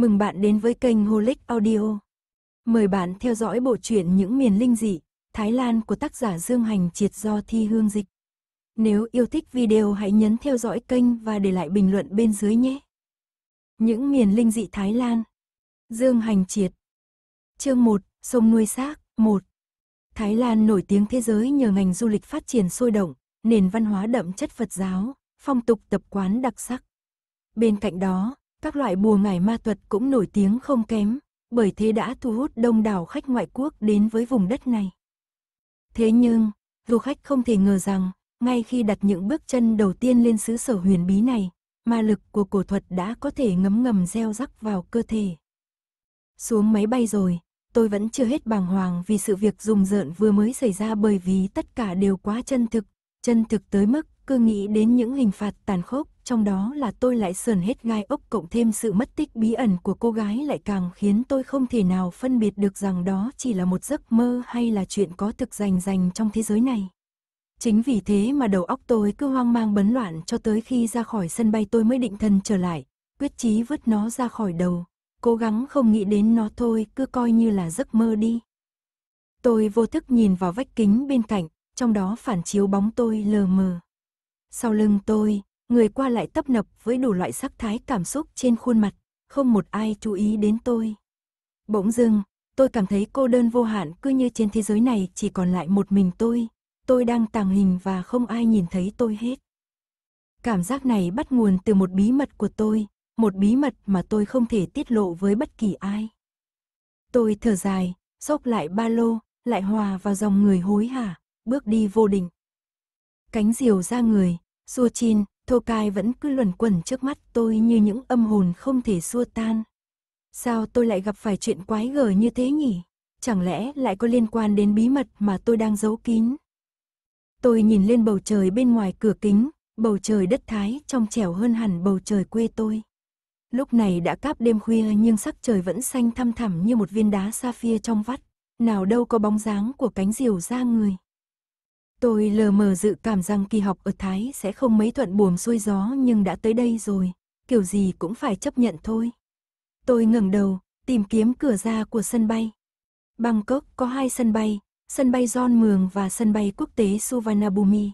Mừng bạn đến với kênh Holic Audio. Mời bạn theo dõi bộ truyện Những miền linh dị, Thái Lan của tác giả Dương Hành Triệt do Thi Hương Dịch. Nếu yêu thích video hãy nhấn theo dõi kênh và để lại bình luận bên dưới nhé. Những miền linh dị Thái Lan. Dương Hành Triệt. Chương 1, sông nuôi xác 1. Thái Lan nổi tiếng thế giới nhờ ngành du lịch phát triển sôi động, nền văn hóa đậm chất Phật giáo, phong tục tập quán đặc sắc. Bên cạnh đó, các loại bùa ngải ma thuật cũng nổi tiếng không kém, bởi thế đã thu hút đông đảo khách ngoại quốc đến với vùng đất này. Thế nhưng, du khách không thể ngờ rằng, ngay khi đặt những bước chân đầu tiên lên xứ sở huyền bí này, ma lực của cổ thuật đã có thể ngấm ngầm gieo rắc vào cơ thể. Xuống máy bay rồi, tôi vẫn chưa hết bàng hoàng vì sự việc rùng rợn vừa mới xảy ra bởi vì tất cả đều quá chân thực, chân thực tới mức cứ nghĩ đến những hình phạt tàn khốc trong đó là tôi lại sờn hết gai ốc cộng thêm sự mất tích bí ẩn của cô gái lại càng khiến tôi không thể nào phân biệt được rằng đó chỉ là một giấc mơ hay là chuyện có thực rành rành trong thế giới này. Chính vì thế mà đầu óc tôi cứ hoang mang bấn loạn cho tới khi ra khỏi sân bay tôi mới định thần trở lại, quyết chí vứt nó ra khỏi đầu, cố gắng không nghĩ đến nó thôi, cứ coi như là giấc mơ đi. Tôi vô thức nhìn vào vách kính bên cạnh, trong đó phản chiếu bóng tôi lờ mờ. Sau lưng tôi, người qua lại tấp nập với đủ loại sắc thái cảm xúc trên khuôn mặt, không một ai chú ý đến tôi. Bỗng dưng, tôi cảm thấy cô đơn vô hạn cứ như trên thế giới này chỉ còn lại một mình tôi, tôi đang tàng hình và không ai nhìn thấy tôi hết. Cảm giác này bắt nguồn từ một bí mật của tôi, một bí mật mà tôi không thể tiết lộ với bất kỳ ai. Tôi thở dài, xốc lại ba lô, lại hòa vào dòng người hối hả, bước đi vô định. Cánh diều ra người, xua Chin, thô cai vẫn cứ luẩn quẩn trước mắt tôi như những âm hồn không thể xua tan. Sao tôi lại gặp phải chuyện quái gở như thế nhỉ? Chẳng lẽ lại có liên quan đến bí mật mà tôi đang giấu kín? Tôi nhìn lên bầu trời bên ngoài cửa kính, bầu trời đất Thái trong trẻo hơn hẳn bầu trời quê tôi. Lúc này đã cáp đêm khuya nhưng sắc trời vẫn xanh thăm thẳm như một viên đá sapphire trong vắt, nào đâu có bóng dáng của cánh diều ra người. Tôi lờ mờ dự cảm rằng kỳ học ở Thái sẽ không mấy thuận buồm xuôi gió nhưng đã tới đây rồi, kiểu gì cũng phải chấp nhận thôi. Tôi ngẩng đầu, tìm kiếm cửa ra của sân bay. Bangkok có hai sân bay, sân bay Don Mường và sân bay quốc tế Suvarnabhumi.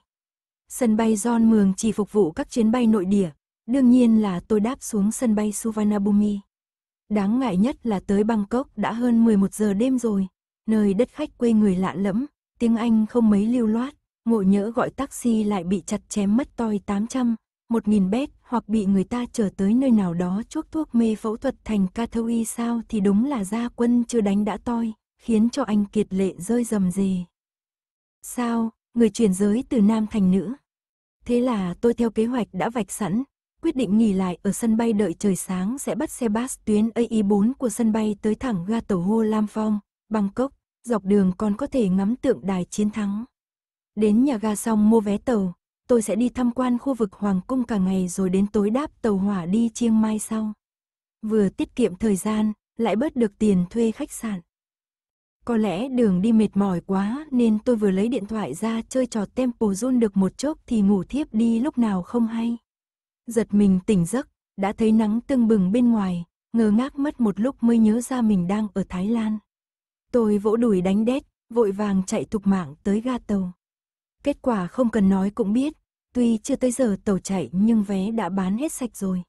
Sân bay Don Mường chỉ phục vụ các chuyến bay nội địa, đương nhiên là tôi đáp xuống sân bay Suvarnabhumi. Đáng ngại nhất là tới Bangkok đã hơn 11 giờ đêm rồi, nơi đất khách quê người lạ lẫm, tiếng Anh không mấy lưu loát, ngộ nhỡ gọi taxi lại bị chặt chém mất toi 800, 1.000 bét hoặc bị người ta chở tới nơi nào đó chuốc thuốc mê phẫu thuật thành ca sao thì đúng là gia quân chưa đánh đã toi, khiến cho anh kiệt lệ rơi rầm rề. Sao, người chuyển giới từ nam thành nữ? Thế là tôi theo kế hoạch đã vạch sẵn, quyết định nghỉ lại ở sân bay đợi trời sáng sẽ bắt xe bus tuyến AI4 e của sân bay tới thẳng ga tàu hô Lam Phong, Bangkok, dọc đường còn có thể ngắm tượng đài chiến thắng. Đến nhà ga xong mua vé tàu, tôi sẽ đi tham quan khu vực Hoàng Cung cả ngày rồi đến tối đáp tàu hỏa đi Chiang Mai sau. Vừa tiết kiệm thời gian, lại bớt được tiền thuê khách sạn. Có lẽ đường đi mệt mỏi quá nên tôi vừa lấy điện thoại ra chơi trò Temple run được một chốc thì ngủ thiếp đi lúc nào không hay. Giật mình tỉnh giấc, đã thấy nắng tương bừng bên ngoài, ngơ ngác mất một lúc mới nhớ ra mình đang ở Thái Lan. Tôi vỗ đùi đánh đét, vội vàng chạy thục mạng tới ga tàu. Kết quả không cần nói cũng biết, tuy chưa tới giờ tàu chạy nhưng vé đã bán hết sạch rồi.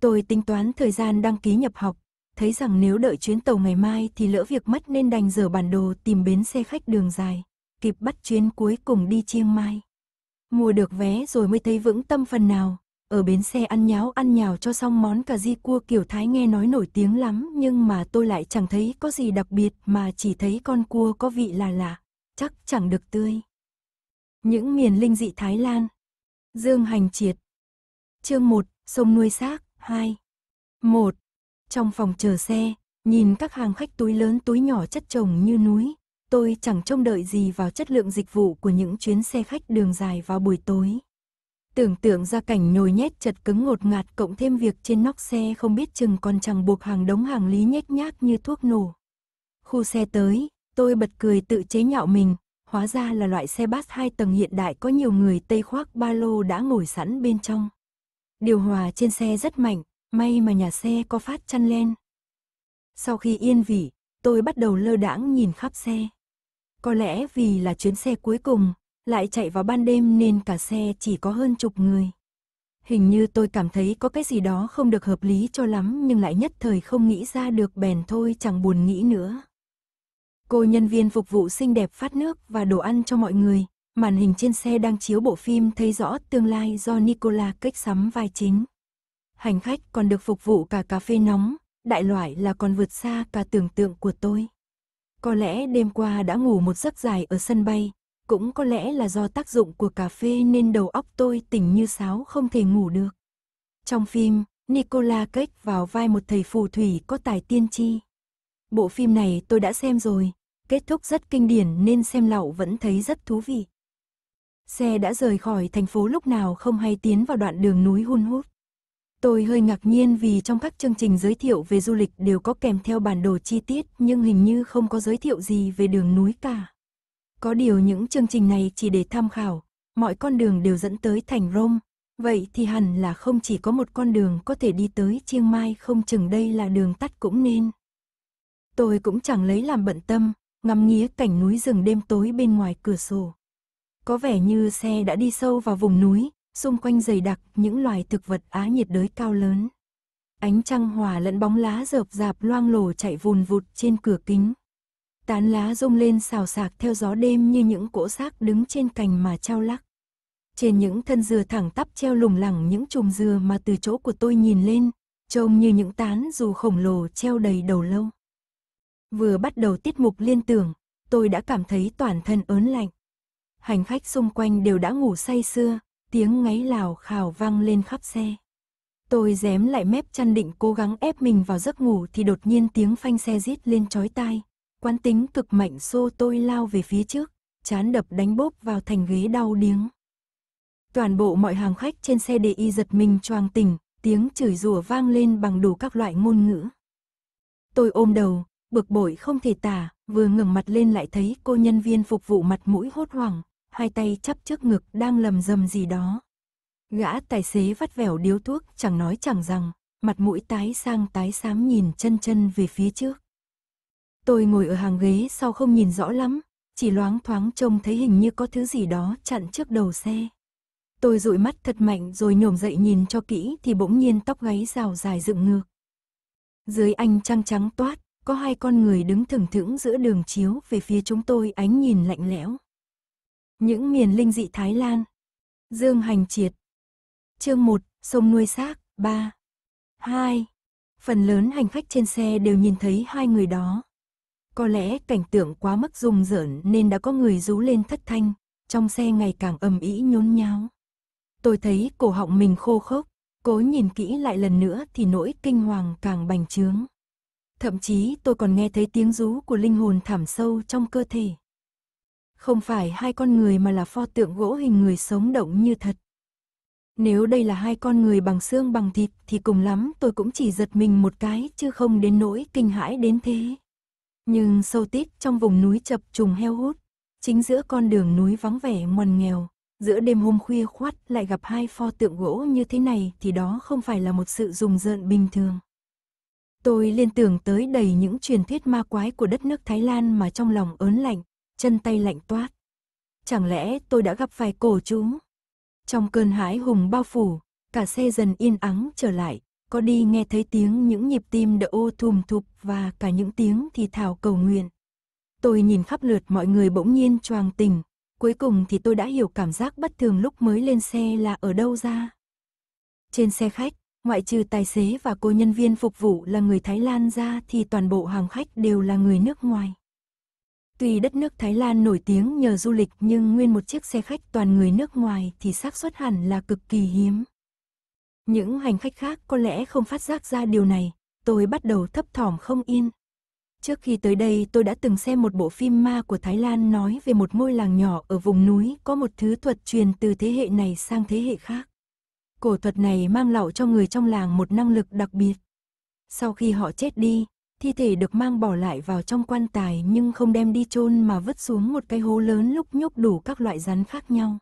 Tôi tính toán thời gian đăng ký nhập học, thấy rằng nếu đợi chuyến tàu ngày mai thì lỡ việc mất nên đành dở bản đồ tìm bến xe khách đường dài, kịp bắt chuyến cuối cùng đi chiêng Mai. Mua được vé rồi mới thấy vững tâm phần nào, ở bến xe ăn nháo ăn nhào cho xong món cà ri cua kiểu Thái nghe nói nổi tiếng lắm nhưng mà tôi lại chẳng thấy có gì đặc biệt mà chỉ thấy con cua có vị là lạ, chắc chẳng được tươi. Những miền linh dị Thái Lan Dương Hành Triệt Chương 1, Sông Nuôi Xác 2 1. Trong phòng chờ xe, nhìn các hàng khách túi lớn túi nhỏ chất chồng như núi, tôi chẳng trông đợi gì vào chất lượng dịch vụ của những chuyến xe khách đường dài vào buổi tối. Tưởng tượng ra cảnh nhồi nhét chật cứng ngột ngạt cộng thêm việc trên nóc xe không biết chừng còn chẳng buộc hàng đống hàng lý nhếch nhác như thuốc nổ. Khu xe tới, tôi bật cười tự chế nhạo mình, hóa ra là loại xe bát hai tầng hiện đại có nhiều người Tây khoác ba lô đã ngồi sẵn bên trong. Điều hòa trên xe rất mạnh, may mà nhà xe có phát chăn len. Sau khi yên vị, tôi bắt đầu lơ đãng nhìn khắp xe. Có lẽ vì là chuyến xe cuối cùng, lại chạy vào ban đêm nên cả xe chỉ có hơn chục người. Hình như tôi cảm thấy có cái gì đó không được hợp lý cho lắm nhưng lại nhất thời không nghĩ ra được bèn thôi chẳng buồn nghĩ nữa. Cô nhân viên phục vụ xinh đẹp phát nước và đồ ăn cho mọi người, màn hình trên xe đang chiếu bộ phim thấy rõ tương lai do Nicola cách sắm vai chính. Hành khách còn được phục vụ cả cà phê nóng, đại loại là còn vượt xa cả tưởng tượng của tôi. Có lẽ đêm qua đã ngủ một giấc dài ở sân bay, cũng có lẽ là do tác dụng của cà phê nên đầu óc tôi tỉnh như sáo không thể ngủ được. Trong phim, Nicola Cage vào vai một thầy phù thủy có tài tiên tri. Bộ phim này tôi đã xem rồi, kết thúc rất kinh điển nên xem lậu vẫn thấy rất thú vị. Xe đã rời khỏi thành phố lúc nào không hay tiến vào đoạn đường núi hun hút. Tôi hơi ngạc nhiên vì trong các chương trình giới thiệu về du lịch đều có kèm theo bản đồ chi tiết nhưng hình như không có giới thiệu gì về đường núi cả. Có điều những chương trình này chỉ để tham khảo, mọi con đường đều dẫn tới thành Rome. Vậy thì hẳn là không chỉ có một con đường có thể đi tới Chiang Mai không chừng đây là đường tắt cũng nên. Tôi cũng chẳng lấy làm bận tâm, ngắm nghía cảnh núi rừng đêm tối bên ngoài cửa sổ. Có vẻ như xe đã đi sâu vào vùng núi, xung quanh dày đặc những loài thực vật á nhiệt đới cao lớn. Ánh trăng hòa lẫn bóng lá rợp rạp loang lổ chạy vùn vụt trên cửa kính. Tán lá rung lên xào xạc theo gió đêm như những cỗ xác đứng trên cành mà trao lắc. Trên những thân dừa thẳng tắp treo lủng lẳng những chùm dừa mà từ chỗ của tôi nhìn lên, trông như những tán dù khổng lồ treo đầy đầu lâu. Vừa bắt đầu tiết mục liên tưởng, tôi đã cảm thấy toàn thân ớn lạnh. Hành khách xung quanh đều đã ngủ say sưa, tiếng ngáy lào khào vang lên khắp xe. Tôi dém lại mép chăn định cố gắng ép mình vào giấc ngủ thì đột nhiên tiếng phanh xe rít lên chói tai, Quán tính cực mạnh xô tôi lao về phía trước, chán đập đánh bốp vào thành ghế đau điếng. Toàn bộ mọi hàng khách trên xe để y giật mình choàng tỉnh, tiếng chửi rủa vang lên bằng đủ các loại ngôn ngữ. Tôi ôm đầu, bực bội không thể tả, vừa ngẩng mặt lên lại thấy cô nhân viên phục vụ mặt mũi hốt hoảng, hai tay chắp trước ngực đang lầm rầm gì đó. Gã tài xế vắt vẻo điếu thuốc chẳng nói chẳng rằng, mặt mũi tái sang tái xám nhìn chân chân về phía trước. Tôi ngồi ở hàng ghế sau không nhìn rõ lắm, chỉ loáng thoáng trông thấy hình như có thứ gì đó chặn trước đầu xe. Tôi dụi mắt thật mạnh rồi nhổm dậy nhìn cho kỹ thì bỗng nhiên tóc gáy rào dài dựng ngược. Dưới anh trăng trắng toát, có hai con người đứng thừng thững giữa đường chiếu về phía chúng tôi ánh nhìn lạnh lẽo. Những miền linh dị Thái Lan. Dương Hành Triệt. Chương 1, sông nuôi xác, 3. 2. Phần lớn hành khách trên xe đều nhìn thấy hai người đó. Có lẽ cảnh tượng quá mức rùng rợn nên đã có người rú lên thất thanh, trong xe ngày càng ầm ĩ nhốn nháo. Tôi thấy cổ họng mình khô khốc, cố nhìn kỹ lại lần nữa thì nỗi kinh hoàng càng bành trướng. Thậm chí tôi còn nghe thấy tiếng rú của linh hồn thảm sâu trong cơ thể. Không phải hai con người mà là pho tượng gỗ hình người sống động như thật. Nếu đây là hai con người bằng xương bằng thịt thì cùng lắm tôi cũng chỉ giật mình một cái chứ không đến nỗi kinh hãi đến thế. Nhưng sâu tít trong vùng núi chập trùng heo hút, chính giữa con đường núi vắng vẻ ngoằn nghèo, giữa đêm hôm khuya khoát lại gặp hai pho tượng gỗ như thế này thì đó không phải là một sự rùng rợn bình thường. Tôi liên tưởng tới đầy những truyền thuyết ma quái của đất nước Thái Lan mà trong lòng ớn lạnh, chân tay lạnh toát. Chẳng lẽ tôi đã gặp phải cổ chú? Trong cơn hãi hùng bao phủ, cả xe dần yên ắng trở lại, có đi nghe thấy tiếng những nhịp tim đỡ ô thùm thụp và cả những tiếng thì thảo cầu nguyện. Tôi nhìn khắp lượt mọi người bỗng nhiên choàng tỉnh, cuối cùng thì tôi đã hiểu cảm giác bất thường lúc mới lên xe là ở đâu ra. Trên xe khách, ngoại trừ tài xế và cô nhân viên phục vụ là người Thái Lan ra thì toàn bộ hàng khách đều là người nước ngoài. Tuy đất nước Thái Lan nổi tiếng nhờ du lịch nhưng nguyên một chiếc xe khách toàn người nước ngoài thì xác suất hẳn là cực kỳ hiếm. Những hành khách khác có lẽ không phát giác ra điều này, tôi bắt đầu thấp thỏm không yên. Trước khi tới đây tôi đã từng xem một bộ phim ma của Thái Lan nói về một ngôi làng nhỏ ở vùng núi có một thứ thuật truyền từ thế hệ này sang thế hệ khác. Cổ thuật này mang lạo cho người trong làng một năng lực đặc biệt. Sau khi họ chết đi, thi thể được mang bỏ lại vào trong quan tài nhưng không đem đi chôn mà vứt xuống một cái hố lớn lúc nhúc đủ các loại rắn khác nhau.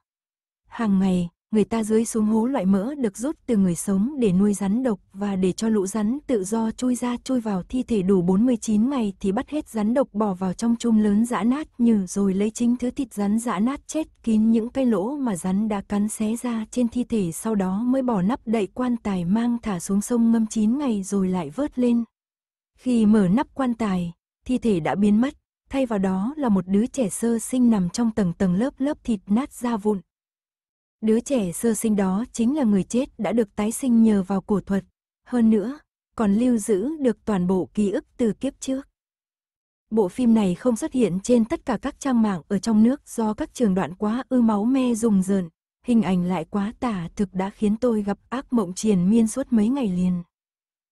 Hàng ngày, người ta dưới xuống hố loại mỡ được rút từ người sống để nuôi rắn độc và để cho lũ rắn tự do chui ra chui vào thi thể đủ 49 ngày thì bắt hết rắn độc bỏ vào trong chum lớn giã nát như rồi lấy chính thứ thịt rắn giã nát chết kín những cái lỗ mà rắn đã cắn xé ra trên thi thể sau đó mới bỏ nắp đậy quan tài mang thả xuống sông ngâm 9 ngày rồi lại vớt lên. Khi mở nắp quan tài, thi thể đã biến mất, thay vào đó là một đứa trẻ sơ sinh nằm trong tầng tầng lớp lớp thịt nát ra vụn Đứa trẻ sơ sinh đó chính là người chết đã được tái sinh nhờ vào cổ thuật. Hơn nữa, còn lưu giữ được toàn bộ ký ức từ kiếp trước. Bộ phim này không xuất hiện trên tất cả các trang mạng ở trong nước do các trường đoạn quá ư máu me rùng rợn, hình ảnh lại quá tả thực đã khiến tôi gặp ác mộng triền miên suốt mấy ngày liền.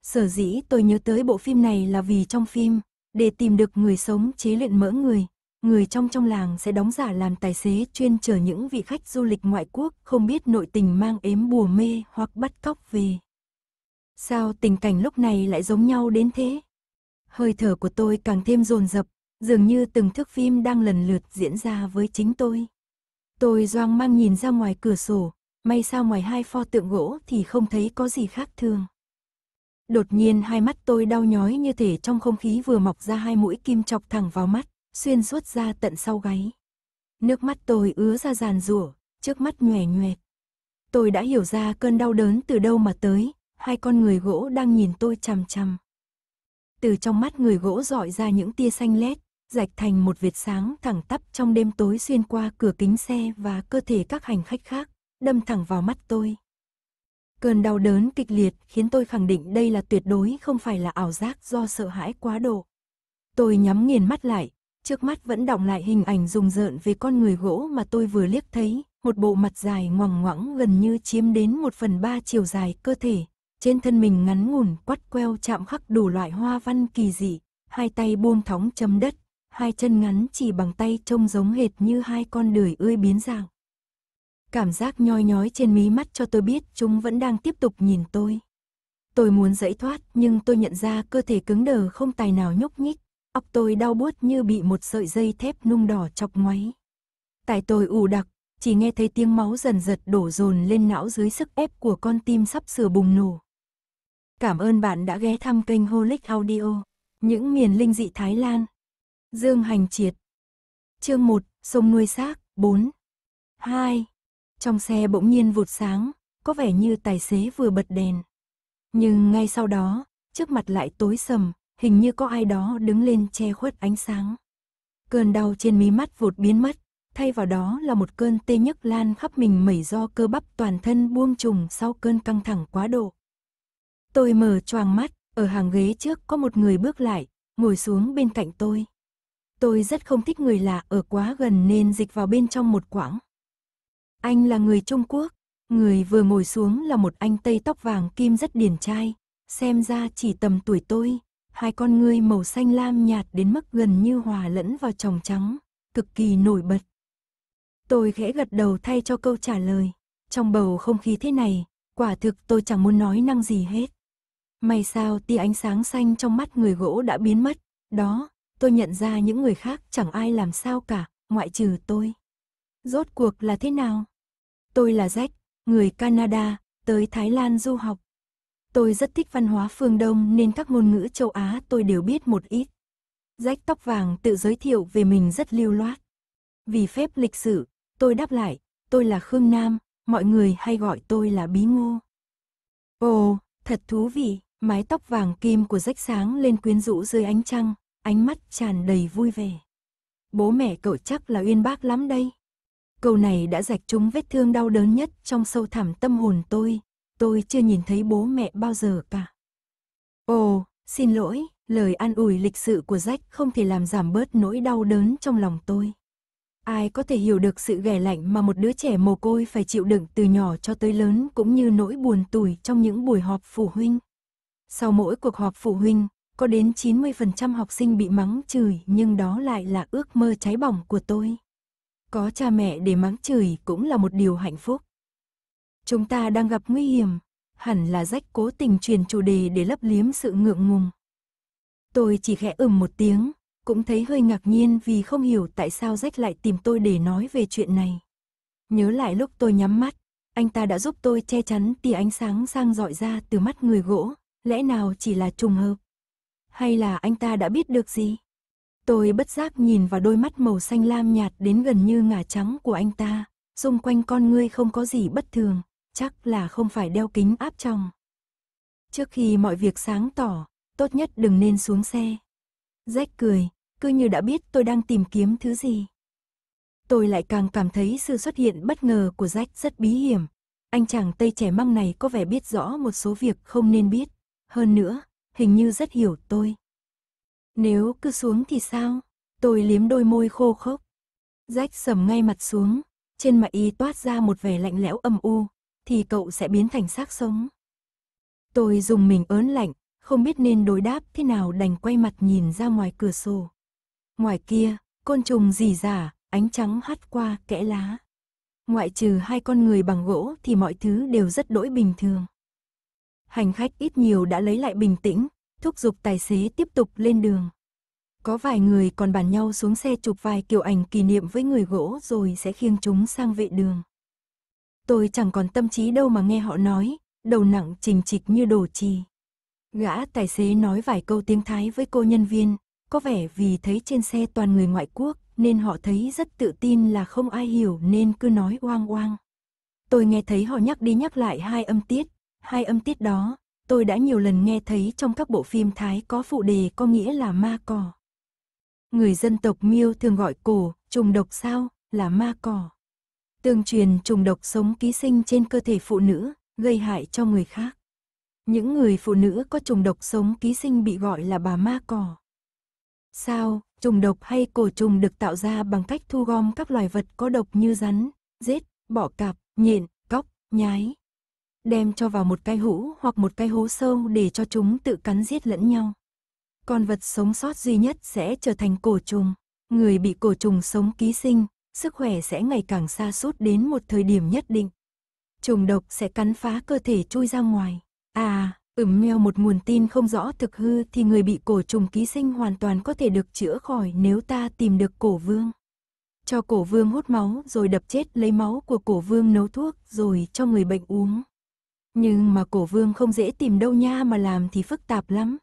Sở dĩ tôi nhớ tới bộ phim này là vì trong phim, để tìm được người sống chế luyện mỡ người, người trong trong làng sẽ đóng giả làm tài xế chuyên chở những vị khách du lịch ngoại quốc không biết nội tình mang ếm bùa mê hoặc bắt cóc về. Sao tình cảnh lúc này lại giống nhau đến thế? Hơi thở của tôi càng thêm dồn dập, dường như từng thước phim đang lần lượt diễn ra với chính tôi. Tôi doang mang nhìn ra ngoài cửa sổ, may sao ngoài hai pho tượng gỗ thì không thấy có gì khác thường. Đột nhiên hai mắt tôi đau nhói như thể trong không khí vừa mọc ra hai mũi kim chọc thẳng vào mắt xuyên suốt ra tận sau gáy. Nước mắt tôi ứa ra giàn rủa, trước mắt nhòe nhoẹt. Tôi đã hiểu ra cơn đau đớn từ đâu mà tới, hai con người gỗ đang nhìn tôi chằm chằm. Từ trong mắt người gỗ dọi ra những tia xanh lét, rạch thành một vệt sáng thẳng tắp trong đêm tối xuyên qua cửa kính xe và cơ thể các hành khách khác, đâm thẳng vào mắt tôi. Cơn đau đớn kịch liệt khiến tôi khẳng định đây là tuyệt đối không phải là ảo giác do sợ hãi quá độ. Tôi nhắm nghiền mắt lại, trước mắt vẫn đọng lại hình ảnh rùng rợn về con người gỗ mà tôi vừa liếc thấy, một bộ mặt dài ngoằng ngoẵng gần như chiếm đến một phần ba chiều dài cơ thể, trên thân mình ngắn ngủn quắt queo chạm khắc đủ loại hoa văn kỳ dị, hai tay buông thóng châm đất, hai chân ngắn chỉ bằng tay trông giống hệt như hai con đười ươi biến dạng. Cảm giác nhoi nhói trên mí mắt cho tôi biết chúng vẫn đang tiếp tục nhìn tôi. Tôi muốn dãy thoát nhưng tôi nhận ra cơ thể cứng đờ không tài nào nhúc nhích, Óc tôi đau buốt như bị một sợi dây thép nung đỏ chọc ngoáy. Tại tôi ù đặc, chỉ nghe thấy tiếng máu dần giật đổ dồn lên não dưới sức ép của con tim sắp sửa bùng nổ. Cảm ơn bạn đã ghé thăm kênh Holic Audio, những miền linh dị Thái Lan. Dương Hành Triệt Chương 1, Sông Nuôi Xác, 4 2. Trong xe bỗng nhiên vụt sáng, có vẻ như tài xế vừa bật đèn. Nhưng ngay sau đó, trước mặt lại tối sầm, hình như có ai đó đứng lên che khuất ánh sáng. Cơn đau trên mí mắt vụt biến mất, thay vào đó là một cơn tê nhức lan khắp mình mẩy do cơ bắp toàn thân buông trùng sau cơn căng thẳng quá độ. Tôi mở choàng mắt, ở hàng ghế trước có một người bước lại, ngồi xuống bên cạnh tôi. Tôi rất không thích người lạ ở quá gần nên dịch vào bên trong một quãng. Anh là người Trung Quốc, người vừa ngồi xuống là một anh Tây tóc vàng kim rất điển trai, xem ra chỉ tầm tuổi tôi, hai con ngươi màu xanh lam nhạt đến mức gần như hòa lẫn vào tròng trắng, cực kỳ nổi bật. Tôi khẽ gật đầu thay cho câu trả lời. Trong bầu không khí thế này, quả thực tôi chẳng muốn nói năng gì hết. May sao tia ánh sáng xanh trong mắt người gỗ đã biến mất. Đó, tôi nhận ra những người khác chẳng ai làm sao cả, ngoại trừ tôi. Rốt cuộc là thế nào? Tôi là Jack, người Canada, tới Thái Lan du học. Tôi rất thích văn hóa phương Đông nên các ngôn ngữ châu Á tôi đều biết một ít. Rách tóc vàng tự giới thiệu về mình rất lưu loát. Vì phép lịch sử, tôi đáp lại, tôi là Khương Nam, mọi người hay gọi tôi là Bí Ngô. Ồ, thật thú vị, mái tóc vàng kim của rách sáng lên quyến rũ dưới ánh trăng, ánh mắt tràn đầy vui vẻ. Bố mẹ cậu chắc là uyên bác lắm đây. Câu này đã rạch trúng vết thương đau đớn nhất trong sâu thẳm tâm hồn tôi, tôi chưa nhìn thấy bố mẹ bao giờ cả. Ồ, xin lỗi, lời an ủi lịch sự của Jack không thể làm giảm bớt nỗi đau đớn trong lòng tôi. Ai có thể hiểu được sự ghẻ lạnh mà một đứa trẻ mồ côi phải chịu đựng từ nhỏ cho tới lớn cũng như nỗi buồn tủi trong những buổi họp phụ huynh. Sau mỗi cuộc họp phụ huynh, có đến 90% học sinh bị mắng chửi nhưng đó lại là ước mơ cháy bỏng của tôi. Có cha mẹ để mắng chửi cũng là một điều hạnh phúc. Chúng ta đang gặp nguy hiểm, hẳn là rách cố tình truyền chủ đề để lấp liếm sự ngượng ngùng. Tôi chỉ khẽ ừm một tiếng, cũng thấy hơi ngạc nhiên vì không hiểu tại sao rách lại tìm tôi để nói về chuyện này. Nhớ lại lúc tôi nhắm mắt, anh ta đã giúp tôi che chắn tia ánh sáng sang dọi ra từ mắt người gỗ, lẽ nào chỉ là trùng hợp? Hay là anh ta đã biết được gì? Tôi bất giác nhìn vào đôi mắt màu xanh lam nhạt đến gần như ngả trắng của anh ta, xung quanh con ngươi không có gì bất thường, chắc là không phải đeo kính áp trong. Trước khi mọi việc sáng tỏ, tốt nhất đừng nên xuống xe. Jack cười, cứ như đã biết tôi đang tìm kiếm thứ gì. Tôi lại càng cảm thấy sự xuất hiện bất ngờ của Jack rất bí hiểm. Anh chàng tây trẻ măng này có vẻ biết rõ một số việc không nên biết. Hơn nữa, hình như rất hiểu tôi. Nếu cứ xuống thì sao? Tôi liếm đôi môi khô khốc. Jack sầm ngay mặt xuống, trên mặt y toát ra một vẻ lạnh lẽo âm u thì cậu sẽ biến thành xác sống. Tôi dùng mình ớn lạnh, không biết nên đối đáp thế nào đành quay mặt nhìn ra ngoài cửa sổ. Ngoài kia, côn trùng rỉ rả, ánh trắng hắt qua kẽ lá. Ngoại trừ hai con người bằng gỗ thì mọi thứ đều rất đỗi bình thường. Hành khách ít nhiều đã lấy lại bình tĩnh, thúc giục tài xế tiếp tục lên đường. Có vài người còn bàn nhau xuống xe chụp vài kiểu ảnh kỷ niệm với người gỗ rồi sẽ khiêng chúng sang vệ đường tôi chẳng còn tâm trí đâu mà nghe họ nói, đầu nặng trình trịch như đổ trì. Gã tài xế nói vài câu tiếng Thái với cô nhân viên, có vẻ vì thấy trên xe toàn người ngoại quốc nên họ thấy rất tự tin là không ai hiểu nên cứ nói oang oang. Tôi nghe thấy họ nhắc đi nhắc lại hai âm tiết, hai âm tiết đó, tôi đã nhiều lần nghe thấy trong các bộ phim Thái có phụ đề có nghĩa là ma cỏ. Người dân tộc Miêu thường gọi cổ, trùng độc sao, là ma cỏ. Tương truyền trùng độc sống ký sinh trên cơ thể phụ nữ, gây hại cho người khác. Những người phụ nữ có trùng độc sống ký sinh bị gọi là bà ma cỏ. Sao, trùng độc hay cổ trùng được tạo ra bằng cách thu gom các loài vật có độc như rắn, rết, bọ cạp, nhện, cóc, nhái. Đem cho vào một cái hũ hoặc một cái hố sâu để cho chúng tự cắn giết lẫn nhau. Con vật sống sót duy nhất sẽ trở thành cổ trùng. Người bị cổ trùng sống ký sinh, sức khỏe sẽ ngày càng xa sút đến một thời điểm nhất định. Trùng độc sẽ cắn phá cơ thể chui ra ngoài. À, ửm meo một nguồn tin không rõ thực hư thì người bị cổ trùng ký sinh hoàn toàn có thể được chữa khỏi nếu ta tìm được cổ vương. Cho cổ vương hút máu rồi đập chết lấy máu của cổ vương nấu thuốc rồi cho người bệnh uống. Nhưng mà cổ vương không dễ tìm đâu nha mà làm thì phức tạp lắm.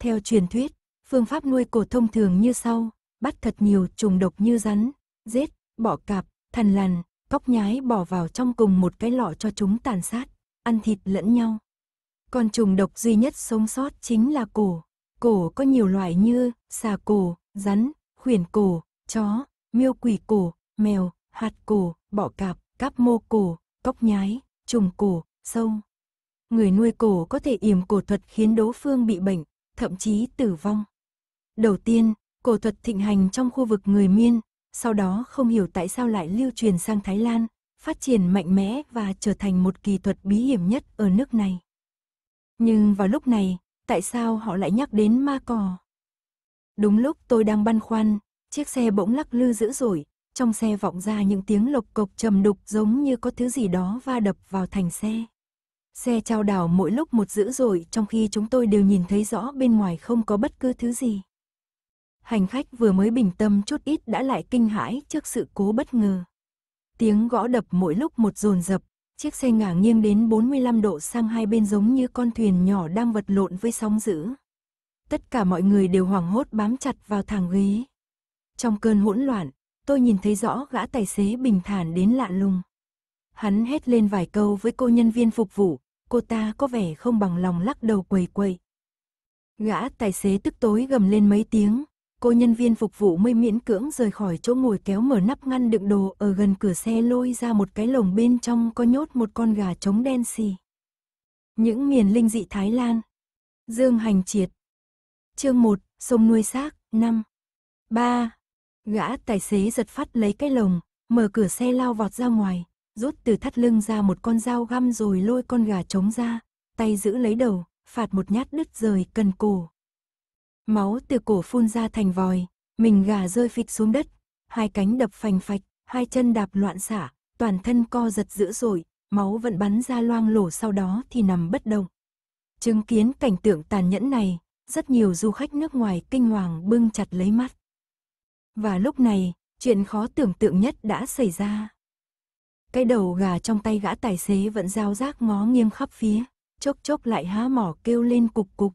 Theo truyền thuyết, phương pháp nuôi cổ thông thường như sau, bắt thật nhiều trùng độc như rắn, giết, bỏ cạp, thằn lằn, cóc nhái bỏ vào trong cùng một cái lọ cho chúng tàn sát, ăn thịt lẫn nhau. Con trùng độc duy nhất sống sót chính là cổ. Cổ có nhiều loại như xà cổ, rắn, khuyển cổ, chó, miêu quỷ cổ, mèo, hạt cổ, bọ cạp, cáp mô cổ, cóc nhái, trùng cổ, sâu. Người nuôi cổ có thể yểm cổ thuật khiến đối phương bị bệnh, thậm chí tử vong. Đầu tiên, cổ thuật thịnh hành trong khu vực người Miên, sau đó không hiểu tại sao lại lưu truyền sang Thái Lan, phát triển mạnh mẽ và trở thành một kỳ thuật bí hiểm nhất ở nước này. Nhưng vào lúc này, tại sao họ lại nhắc đến ma cò Đúng lúc tôi đang băn khoăn, chiếc xe bỗng lắc lư dữ dội, trong xe vọng ra những tiếng lộc cộc trầm đục giống như có thứ gì đó va đập vào thành xe. Xe trao đảo mỗi lúc một dữ dội trong khi chúng tôi đều nhìn thấy rõ bên ngoài không có bất cứ thứ gì hành khách vừa mới bình tâm chút ít đã lại kinh hãi trước sự cố bất ngờ. Tiếng gõ đập mỗi lúc một dồn dập, chiếc xe ngả nghiêng đến 45 độ sang hai bên giống như con thuyền nhỏ đang vật lộn với sóng dữ. Tất cả mọi người đều hoảng hốt bám chặt vào thang ghế. Trong cơn hỗn loạn, tôi nhìn thấy rõ gã tài xế bình thản đến lạ lùng. Hắn hét lên vài câu với cô nhân viên phục vụ, cô ta có vẻ không bằng lòng lắc đầu quầy quầy. Gã tài xế tức tối gầm lên mấy tiếng, cô nhân viên phục vụ mới miễn cưỡng rời khỏi chỗ ngồi kéo mở nắp ngăn đựng đồ ở gần cửa xe lôi ra một cái lồng bên trong có nhốt một con gà trống đen xì. Những miền linh dị Thái Lan Dương Hành Triệt Chương 1, sông nuôi xác, 5 3. Gã tài xế giật phát lấy cái lồng, mở cửa xe lao vọt ra ngoài, rút từ thắt lưng ra một con dao găm rồi lôi con gà trống ra, tay giữ lấy đầu, phạt một nhát đứt rời cần cổ, Máu từ cổ phun ra thành vòi, mình gà rơi phịch xuống đất, hai cánh đập phành phạch, hai chân đạp loạn xả, toàn thân co giật dữ dội, máu vẫn bắn ra loang lổ sau đó thì nằm bất động. Chứng kiến cảnh tượng tàn nhẫn này, rất nhiều du khách nước ngoài kinh hoàng bưng chặt lấy mắt. Và lúc này, chuyện khó tưởng tượng nhất đã xảy ra. Cái đầu gà trong tay gã tài xế vẫn giao rác ngó nghiêng khắp phía, chốc chốc lại há mỏ kêu lên cục cục.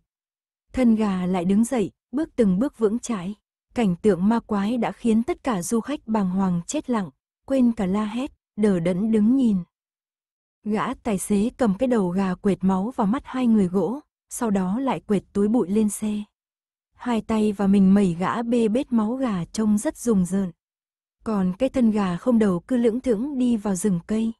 Thân gà lại đứng dậy, bước từng bước vững chãi. Cảnh tượng ma quái đã khiến tất cả du khách bàng hoàng chết lặng, quên cả la hét, đờ đẫn đứng nhìn. Gã tài xế cầm cái đầu gà quệt máu vào mắt hai người gỗ, sau đó lại quệt túi bụi lên xe. Hai tay và mình mẩy gã bê bết máu gà trông rất rùng rợn. Còn cái thân gà không đầu cứ lưỡng thững đi vào rừng cây.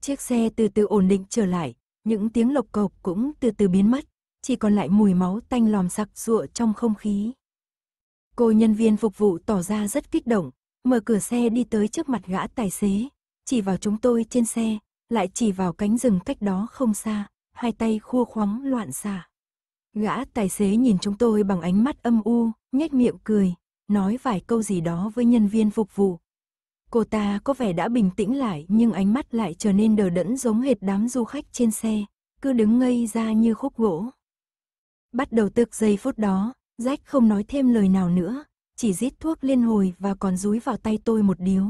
Chiếc xe từ từ ổn định trở lại, những tiếng lộc cộc cũng từ từ biến mất chỉ còn lại mùi máu tanh lòm sặc rụa trong không khí. Cô nhân viên phục vụ tỏ ra rất kích động, mở cửa xe đi tới trước mặt gã tài xế, chỉ vào chúng tôi trên xe, lại chỉ vào cánh rừng cách đó không xa, hai tay khua khoắng loạn xạ. Gã tài xế nhìn chúng tôi bằng ánh mắt âm u, nhếch miệng cười, nói vài câu gì đó với nhân viên phục vụ. Cô ta có vẻ đã bình tĩnh lại nhưng ánh mắt lại trở nên đờ đẫn giống hệt đám du khách trên xe, cứ đứng ngây ra như khúc gỗ. Bắt đầu từ giây phút đó, Jack không nói thêm lời nào nữa, chỉ rít thuốc liên hồi và còn dúi vào tay tôi một điếu.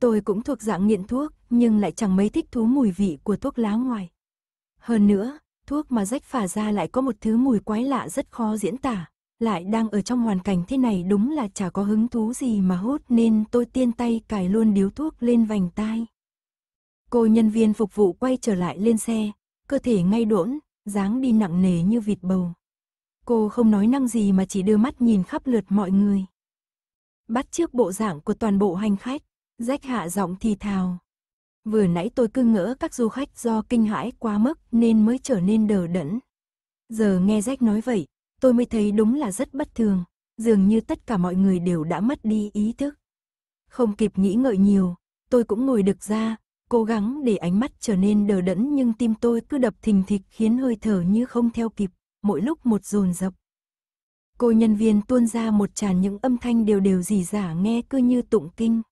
Tôi cũng thuộc dạng nghiện thuốc, nhưng lại chẳng mấy thích thú mùi vị của thuốc lá ngoài. Hơn nữa, thuốc mà rách phả ra lại có một thứ mùi quái lạ rất khó diễn tả. Lại đang ở trong hoàn cảnh thế này đúng là chả có hứng thú gì mà hút nên tôi tiên tay cài luôn điếu thuốc lên vành tai. Cô nhân viên phục vụ quay trở lại lên xe, cơ thể ngay đỗn, dáng đi nặng nề như vịt bầu. Cô không nói năng gì mà chỉ đưa mắt nhìn khắp lượt mọi người. Bắt trước bộ dạng của toàn bộ hành khách, rách hạ giọng thì thào. Vừa nãy tôi cứ ngỡ các du khách do kinh hãi quá mức nên mới trở nên đờ đẫn. Giờ nghe rách nói vậy, tôi mới thấy đúng là rất bất thường, dường như tất cả mọi người đều đã mất đi ý thức. Không kịp nghĩ ngợi nhiều, tôi cũng ngồi được ra, Cố gắng để ánh mắt trở nên đờ đẫn nhưng tim tôi cứ đập thình thịch khiến hơi thở như không theo kịp, mỗi lúc một dồn dập. Cô nhân viên tuôn ra một tràn những âm thanh đều đều dì giả nghe cứ như tụng kinh.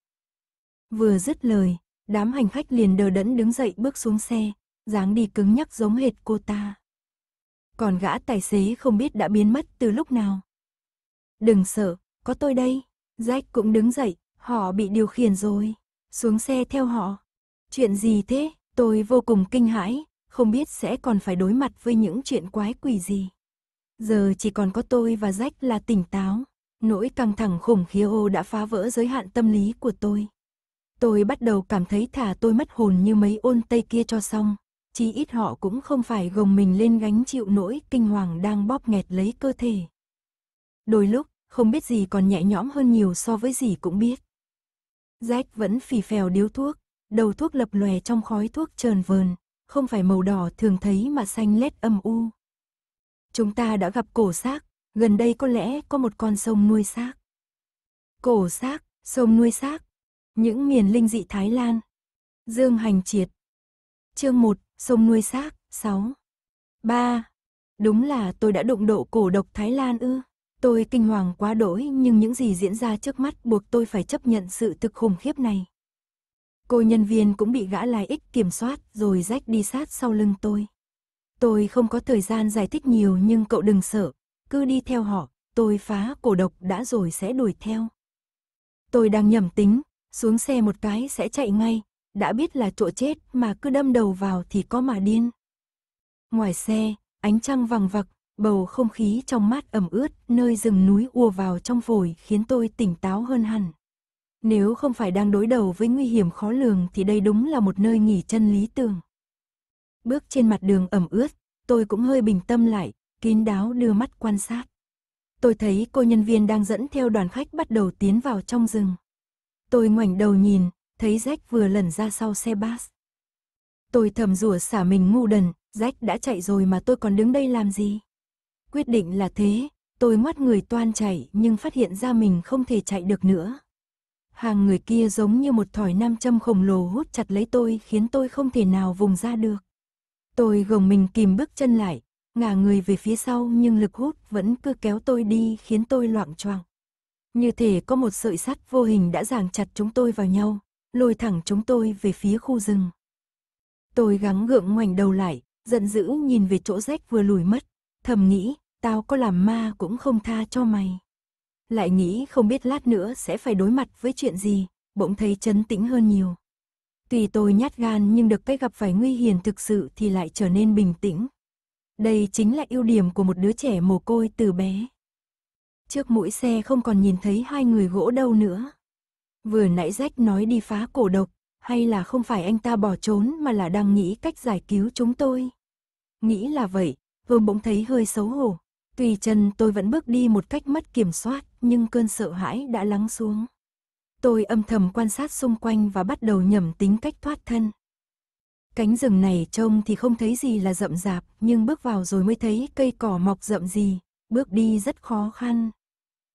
Vừa dứt lời, đám hành khách liền đờ đẫn đứng dậy bước xuống xe, dáng đi cứng nhắc giống hệt cô ta. Còn gã tài xế không biết đã biến mất từ lúc nào. Đừng sợ, có tôi đây. Jack cũng đứng dậy, họ bị điều khiển rồi. Xuống xe theo họ. Chuyện gì thế? Tôi vô cùng kinh hãi, không biết sẽ còn phải đối mặt với những chuyện quái quỷ gì. Giờ chỉ còn có tôi và Jack là tỉnh táo. Nỗi căng thẳng khủng khiếp ô đã phá vỡ giới hạn tâm lý của tôi. Tôi bắt đầu cảm thấy thả tôi mất hồn như mấy ôn tây kia cho xong. chí ít họ cũng không phải gồng mình lên gánh chịu nỗi kinh hoàng đang bóp nghẹt lấy cơ thể. Đôi lúc, không biết gì còn nhẹ nhõm hơn nhiều so với gì cũng biết. Jack vẫn phì phèo điếu thuốc, đầu thuốc lập lòe trong khói thuốc trờn vờn, không phải màu đỏ thường thấy mà xanh lét âm u. Chúng ta đã gặp cổ xác, gần đây có lẽ có một con sông nuôi xác. Cổ xác, sông nuôi xác, những miền linh dị Thái Lan. Dương Hành Triệt Chương 1, sông nuôi xác, 6 3. Đúng là tôi đã đụng độ cổ độc Thái Lan ư. Tôi kinh hoàng quá đỗi nhưng những gì diễn ra trước mắt buộc tôi phải chấp nhận sự thực khủng khiếp này. Cô nhân viên cũng bị gã lai ích kiểm soát rồi rách đi sát sau lưng tôi. Tôi không có thời gian giải thích nhiều nhưng cậu đừng sợ, cứ đi theo họ, tôi phá cổ độc đã rồi sẽ đuổi theo. Tôi đang nhầm tính, xuống xe một cái sẽ chạy ngay, đã biết là chỗ chết mà cứ đâm đầu vào thì có mà điên. Ngoài xe, ánh trăng vàng vặc, bầu không khí trong mát ẩm ướt nơi rừng núi ùa vào trong phổi khiến tôi tỉnh táo hơn hẳn. Nếu không phải đang đối đầu với nguy hiểm khó lường thì đây đúng là một nơi nghỉ chân lý tưởng. Bước trên mặt đường ẩm ướt, tôi cũng hơi bình tâm lại, kín đáo đưa mắt quan sát. Tôi thấy cô nhân viên đang dẫn theo đoàn khách bắt đầu tiến vào trong rừng. Tôi ngoảnh đầu nhìn, thấy Jack vừa lẩn ra sau xe bus. Tôi thầm rủa xả mình ngu đần, Jack đã chạy rồi mà tôi còn đứng đây làm gì? Quyết định là thế, tôi ngoắt người toan chạy nhưng phát hiện ra mình không thể chạy được nữa hàng người kia giống như một thỏi nam châm khổng lồ hút chặt lấy tôi khiến tôi không thể nào vùng ra được. Tôi gồng mình kìm bước chân lại, ngả người về phía sau nhưng lực hút vẫn cứ kéo tôi đi khiến tôi loạn choạng. Như thể có một sợi sắt vô hình đã giằng chặt chúng tôi vào nhau, lôi thẳng chúng tôi về phía khu rừng. Tôi gắng gượng ngoảnh đầu lại, giận dữ nhìn về chỗ rách vừa lùi mất, thầm nghĩ, tao có làm ma cũng không tha cho mày lại nghĩ không biết lát nữa sẽ phải đối mặt với chuyện gì, bỗng thấy chấn tĩnh hơn nhiều. Tùy tôi nhát gan nhưng được cái gặp phải nguy hiểm thực sự thì lại trở nên bình tĩnh. Đây chính là ưu điểm của một đứa trẻ mồ côi từ bé. Trước mũi xe không còn nhìn thấy hai người gỗ đâu nữa. Vừa nãy rách nói đi phá cổ độc, hay là không phải anh ta bỏ trốn mà là đang nghĩ cách giải cứu chúng tôi. Nghĩ là vậy, vừa bỗng thấy hơi xấu hổ. Tùy chân tôi vẫn bước đi một cách mất kiểm soát nhưng cơn sợ hãi đã lắng xuống. Tôi âm thầm quan sát xung quanh và bắt đầu nhầm tính cách thoát thân. Cánh rừng này trông thì không thấy gì là rậm rạp, nhưng bước vào rồi mới thấy cây cỏ mọc rậm gì, bước đi rất khó khăn.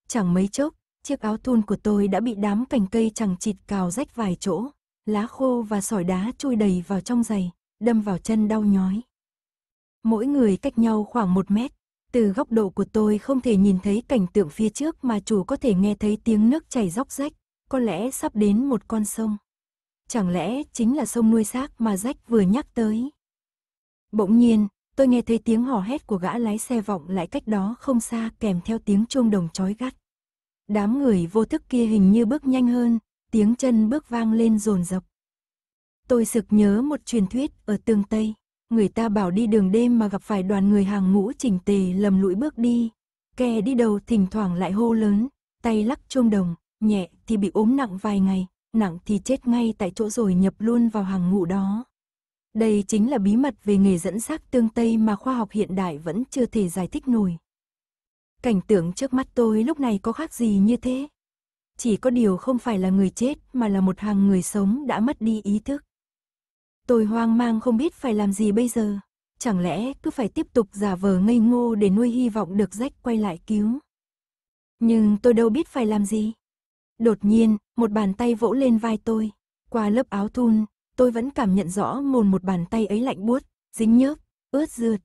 Chẳng mấy chốc, chiếc áo thun của tôi đã bị đám cành cây chẳng chịt cào rách vài chỗ, lá khô và sỏi đá chui đầy vào trong giày, đâm vào chân đau nhói. Mỗi người cách nhau khoảng một mét, từ góc độ của tôi không thể nhìn thấy cảnh tượng phía trước mà chủ có thể nghe thấy tiếng nước chảy róc rách, có lẽ sắp đến một con sông. Chẳng lẽ chính là sông nuôi xác mà rách vừa nhắc tới. Bỗng nhiên, tôi nghe thấy tiếng hò hét của gã lái xe vọng lại cách đó không xa kèm theo tiếng chuông đồng chói gắt. Đám người vô thức kia hình như bước nhanh hơn, tiếng chân bước vang lên rồn rập. Tôi sực nhớ một truyền thuyết ở tương Tây người ta bảo đi đường đêm mà gặp phải đoàn người hàng ngũ chỉnh tề lầm lũi bước đi. Kẻ đi đầu thỉnh thoảng lại hô lớn, tay lắc chuông đồng, nhẹ thì bị ốm nặng vài ngày, nặng thì chết ngay tại chỗ rồi nhập luôn vào hàng ngũ đó. Đây chính là bí mật về nghề dẫn xác tương Tây mà khoa học hiện đại vẫn chưa thể giải thích nổi. Cảnh tượng trước mắt tôi lúc này có khác gì như thế? Chỉ có điều không phải là người chết mà là một hàng người sống đã mất đi ý thức. Tôi hoang mang không biết phải làm gì bây giờ. Chẳng lẽ cứ phải tiếp tục giả vờ ngây ngô để nuôi hy vọng được rách quay lại cứu. Nhưng tôi đâu biết phải làm gì. Đột nhiên, một bàn tay vỗ lên vai tôi. Qua lớp áo thun, tôi vẫn cảm nhận rõ mồn một bàn tay ấy lạnh buốt, dính nhớp, ướt rượt.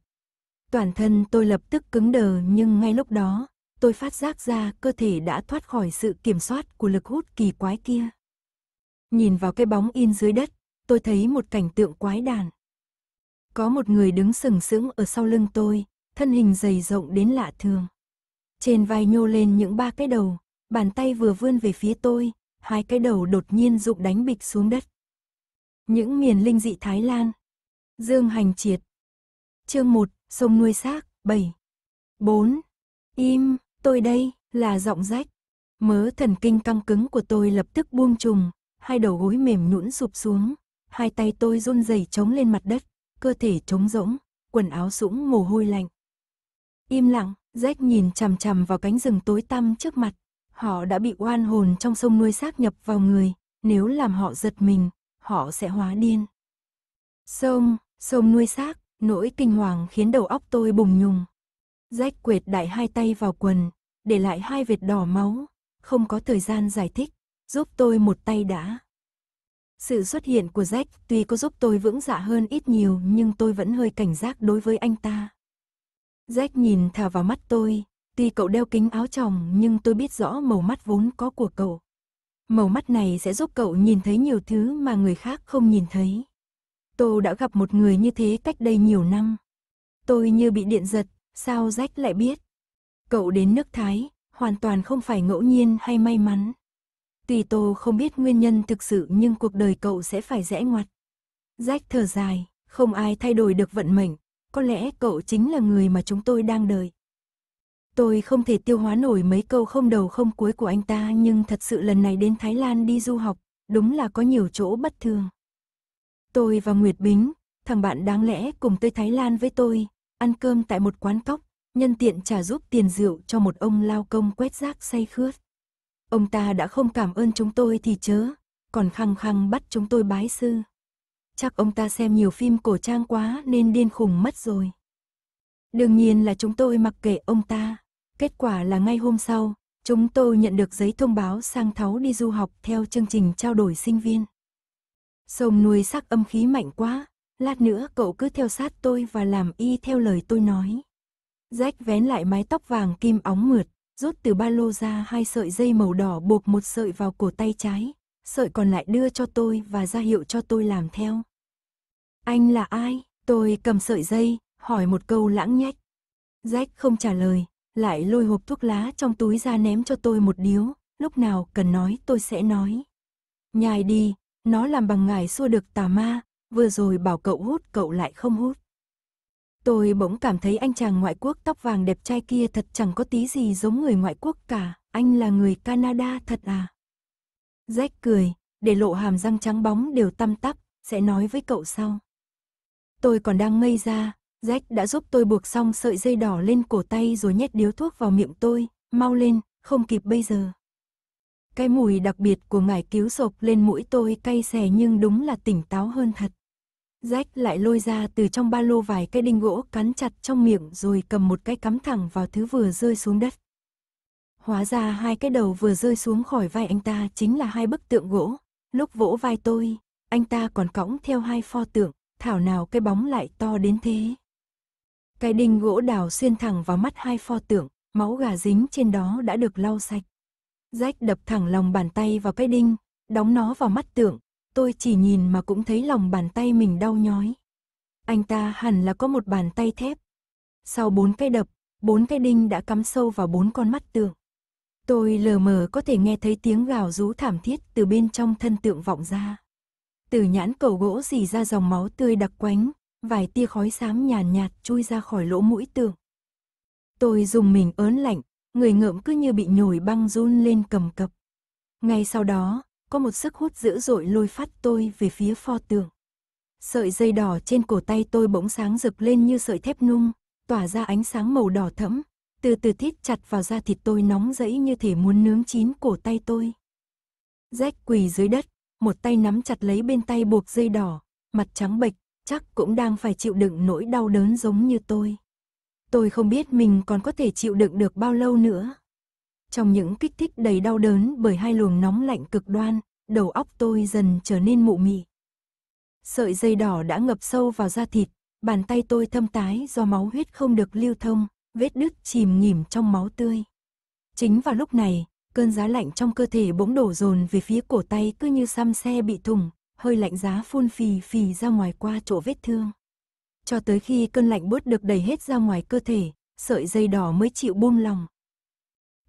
Toàn thân tôi lập tức cứng đờ nhưng ngay lúc đó, tôi phát giác ra cơ thể đã thoát khỏi sự kiểm soát của lực hút kỳ quái kia. Nhìn vào cái bóng in dưới đất, tôi thấy một cảnh tượng quái đản. Có một người đứng sừng sững ở sau lưng tôi, thân hình dày rộng đến lạ thường. Trên vai nhô lên những ba cái đầu, bàn tay vừa vươn về phía tôi, hai cái đầu đột nhiên rụng đánh bịch xuống đất. Những miền linh dị Thái Lan. Dương Hành Triệt. Chương 1, sông nuôi xác, 7. 4. Im, tôi đây, là giọng rách. Mớ thần kinh căng cứng của tôi lập tức buông trùng, hai đầu gối mềm nhũn sụp xuống, hai tay tôi run rẩy chống lên mặt đất, cơ thể trống rỗng, quần áo sũng mồ hôi lạnh. Im lặng, Jack nhìn chằm chằm vào cánh rừng tối tăm trước mặt. Họ đã bị oan hồn trong sông nuôi xác nhập vào người, nếu làm họ giật mình, họ sẽ hóa điên. Sông, sông nuôi xác, nỗi kinh hoàng khiến đầu óc tôi bùng nhùng. Jack quệt đại hai tay vào quần, để lại hai vệt đỏ máu, không có thời gian giải thích, giúp tôi một tay đã. Sự xuất hiện của Jack tuy có giúp tôi vững dạ hơn ít nhiều nhưng tôi vẫn hơi cảnh giác đối với anh ta. Jack nhìn thả vào mắt tôi, tuy cậu đeo kính áo tròng nhưng tôi biết rõ màu mắt vốn có của cậu. Màu mắt này sẽ giúp cậu nhìn thấy nhiều thứ mà người khác không nhìn thấy. Tôi đã gặp một người như thế cách đây nhiều năm. Tôi như bị điện giật, sao Jack lại biết? Cậu đến nước Thái, hoàn toàn không phải ngẫu nhiên hay may mắn. Tùy Tô không biết nguyên nhân thực sự nhưng cuộc đời cậu sẽ phải rẽ ngoặt. rách thở dài, không ai thay đổi được vận mệnh, có lẽ cậu chính là người mà chúng tôi đang đợi. Tôi không thể tiêu hóa nổi mấy câu không đầu không cuối của anh ta nhưng thật sự lần này đến Thái Lan đi du học, đúng là có nhiều chỗ bất thường. Tôi và Nguyệt Bính, thằng bạn đáng lẽ cùng tới Thái Lan với tôi, ăn cơm tại một quán cóc, nhân tiện trả giúp tiền rượu cho một ông lao công quét rác say khướt. Ông ta đã không cảm ơn chúng tôi thì chớ, còn khăng khăng bắt chúng tôi bái sư. Chắc ông ta xem nhiều phim cổ trang quá nên điên khùng mất rồi. Đương nhiên là chúng tôi mặc kệ ông ta. Kết quả là ngay hôm sau, chúng tôi nhận được giấy thông báo sang Tháo đi du học theo chương trình trao đổi sinh viên. Sông nuôi sắc âm khí mạnh quá, lát nữa cậu cứ theo sát tôi và làm y theo lời tôi nói. Rách vén lại mái tóc vàng kim óng mượt rút từ ba lô ra hai sợi dây màu đỏ buộc một sợi vào cổ tay trái, sợi còn lại đưa cho tôi và ra hiệu cho tôi làm theo. Anh là ai? Tôi cầm sợi dây, hỏi một câu lãng nhách. Jack không trả lời, lại lôi hộp thuốc lá trong túi ra ném cho tôi một điếu, lúc nào cần nói tôi sẽ nói. Nhài đi, nó làm bằng ngài xua được tà ma, vừa rồi bảo cậu hút cậu lại không hút. Tôi bỗng cảm thấy anh chàng ngoại quốc tóc vàng đẹp trai kia thật chẳng có tí gì giống người ngoại quốc cả, anh là người Canada thật à? Jack cười, để lộ hàm răng trắng bóng đều tăm tắp, sẽ nói với cậu sau. Tôi còn đang ngây ra, Jack đã giúp tôi buộc xong sợi dây đỏ lên cổ tay rồi nhét điếu thuốc vào miệng tôi, mau lên, không kịp bây giờ. Cái mùi đặc biệt của ngải cứu sộp lên mũi tôi cay xè nhưng đúng là tỉnh táo hơn thật. Jack lại lôi ra từ trong ba lô vài cái đinh gỗ cắn chặt trong miệng rồi cầm một cái cắm thẳng vào thứ vừa rơi xuống đất. Hóa ra hai cái đầu vừa rơi xuống khỏi vai anh ta chính là hai bức tượng gỗ. Lúc vỗ vai tôi, anh ta còn cõng theo hai pho tượng, thảo nào cái bóng lại to đến thế. Cái đinh gỗ đào xuyên thẳng vào mắt hai pho tượng, máu gà dính trên đó đã được lau sạch. Rách đập thẳng lòng bàn tay vào cái đinh, đóng nó vào mắt tượng, Tôi chỉ nhìn mà cũng thấy lòng bàn tay mình đau nhói. Anh ta hẳn là có một bàn tay thép. Sau bốn cái đập, bốn cái đinh đã cắm sâu vào bốn con mắt tượng. Tôi lờ mờ có thể nghe thấy tiếng gào rú thảm thiết từ bên trong thân tượng vọng ra. Từ nhãn cầu gỗ dì ra dòng máu tươi đặc quánh, vài tia khói xám nhàn nhạt, nhạt chui ra khỏi lỗ mũi tượng. Tôi dùng mình ớn lạnh, người ngợm cứ như bị nhồi băng run lên cầm cập. Ngay sau đó, có một sức hút dữ dội lôi phát tôi về phía pho tường. Sợi dây đỏ trên cổ tay tôi bỗng sáng rực lên như sợi thép nung, tỏa ra ánh sáng màu đỏ thẫm, từ từ thít chặt vào da thịt tôi nóng rẫy như thể muốn nướng chín cổ tay tôi. Rách quỳ dưới đất, một tay nắm chặt lấy bên tay buộc dây đỏ, mặt trắng bệch, chắc cũng đang phải chịu đựng nỗi đau đớn giống như tôi. Tôi không biết mình còn có thể chịu đựng được bao lâu nữa. Trong những kích thích đầy đau đớn bởi hai luồng nóng lạnh cực đoan, đầu óc tôi dần trở nên mụ mị. Sợi dây đỏ đã ngập sâu vào da thịt, bàn tay tôi thâm tái do máu huyết không được lưu thông, vết đứt chìm nghỉm trong máu tươi. Chính vào lúc này, cơn giá lạnh trong cơ thể bỗng đổ dồn về phía cổ tay cứ như xăm xe bị thủng, hơi lạnh giá phun phì phì ra ngoài qua chỗ vết thương. Cho tới khi cơn lạnh bớt được đẩy hết ra ngoài cơ thể, sợi dây đỏ mới chịu buông lòng,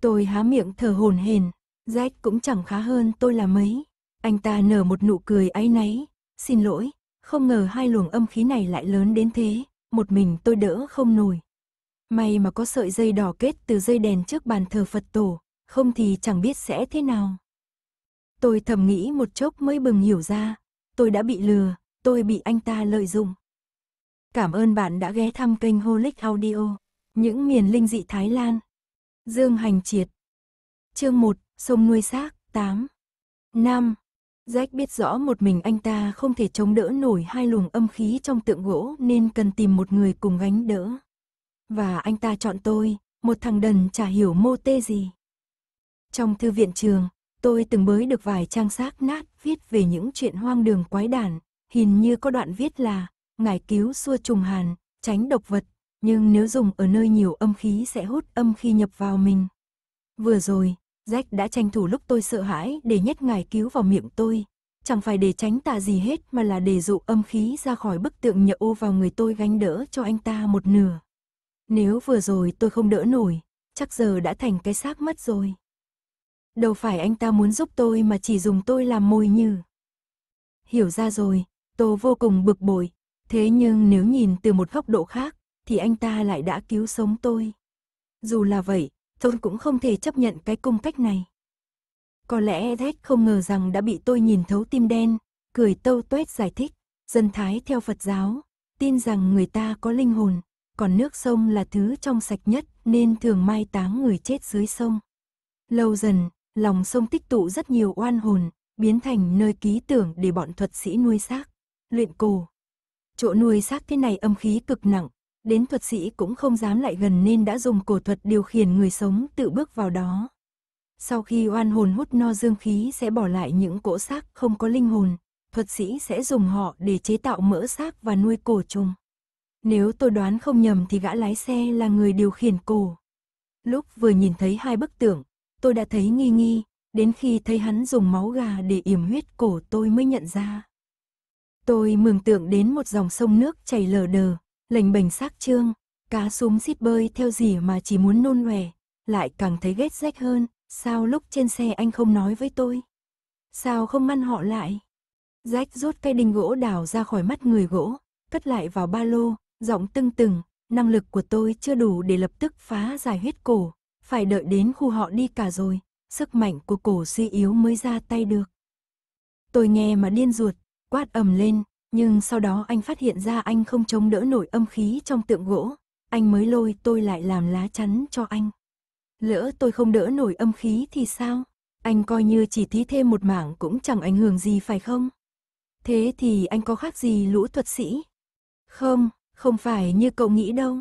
Tôi há miệng thở hồn hển, Jack cũng chẳng khá hơn tôi là mấy. Anh ta nở một nụ cười áy náy, xin lỗi, không ngờ hai luồng âm khí này lại lớn đến thế, một mình tôi đỡ không nổi. May mà có sợi dây đỏ kết từ dây đèn trước bàn thờ Phật tổ, không thì chẳng biết sẽ thế nào. Tôi thầm nghĩ một chốc mới bừng hiểu ra, tôi đã bị lừa, tôi bị anh ta lợi dụng. Cảm ơn bạn đã ghé thăm kênh Holic Audio, những miền linh dị Thái Lan. Dương Hành Triệt Chương 1, Sông Nuôi Xác, 8 5. Jack biết rõ một mình anh ta không thể chống đỡ nổi hai luồng âm khí trong tượng gỗ nên cần tìm một người cùng gánh đỡ. Và anh ta chọn tôi, một thằng đần chả hiểu mô tê gì. Trong thư viện trường, tôi từng mới được vài trang xác nát viết về những chuyện hoang đường quái đản, hình như có đoạn viết là ngài cứu xua trùng hàn, tránh độc vật, nhưng nếu dùng ở nơi nhiều âm khí sẽ hút âm khi nhập vào mình. Vừa rồi, Jack đã tranh thủ lúc tôi sợ hãi để nhét ngài cứu vào miệng tôi. Chẳng phải để tránh tà gì hết mà là để dụ âm khí ra khỏi bức tượng nhậu ô vào người tôi gánh đỡ cho anh ta một nửa. Nếu vừa rồi tôi không đỡ nổi, chắc giờ đã thành cái xác mất rồi. Đâu phải anh ta muốn giúp tôi mà chỉ dùng tôi làm mồi như. Hiểu ra rồi, tôi vô cùng bực bội, thế nhưng nếu nhìn từ một góc độ khác, thì anh ta lại đã cứu sống tôi. Dù là vậy, tôi cũng không thể chấp nhận cái cung cách này. Có lẽ Ed không ngờ rằng đã bị tôi nhìn thấu tim đen, cười tâu tuét giải thích, dân Thái theo Phật giáo, tin rằng người ta có linh hồn, còn nước sông là thứ trong sạch nhất nên thường mai táng người chết dưới sông. Lâu dần, lòng sông tích tụ rất nhiều oan hồn, biến thành nơi ký tưởng để bọn thuật sĩ nuôi xác, luyện cổ. Chỗ nuôi xác thế này âm khí cực nặng, đến thuật sĩ cũng không dám lại gần nên đã dùng cổ thuật điều khiển người sống tự bước vào đó. Sau khi oan hồn hút no dương khí sẽ bỏ lại những cỗ xác không có linh hồn, thuật sĩ sẽ dùng họ để chế tạo mỡ xác và nuôi cổ trùng. Nếu tôi đoán không nhầm thì gã lái xe là người điều khiển cổ. Lúc vừa nhìn thấy hai bức tượng, tôi đã thấy nghi nghi, đến khi thấy hắn dùng máu gà để yểm huyết cổ tôi mới nhận ra. Tôi mường tượng đến một dòng sông nước chảy lờ đờ, lệnh bềnh xác trương, cá súng xít bơi theo gì mà chỉ muốn nôn nòe, lại càng thấy ghét rách hơn, sao lúc trên xe anh không nói với tôi? Sao không ngăn họ lại? Rách rút cây đinh gỗ đào ra khỏi mắt người gỗ, cất lại vào ba lô, giọng tưng từng, năng lực của tôi chưa đủ để lập tức phá giải huyết cổ, phải đợi đến khu họ đi cả rồi, sức mạnh của cổ suy yếu mới ra tay được. Tôi nghe mà điên ruột, quát ầm lên, nhưng sau đó anh phát hiện ra anh không chống đỡ nổi âm khí trong tượng gỗ, anh mới lôi tôi lại làm lá chắn cho anh. Lỡ tôi không đỡ nổi âm khí thì sao? Anh coi như chỉ thí thêm một mảng cũng chẳng ảnh hưởng gì phải không? Thế thì anh có khác gì lũ thuật sĩ? Không, không phải như cậu nghĩ đâu.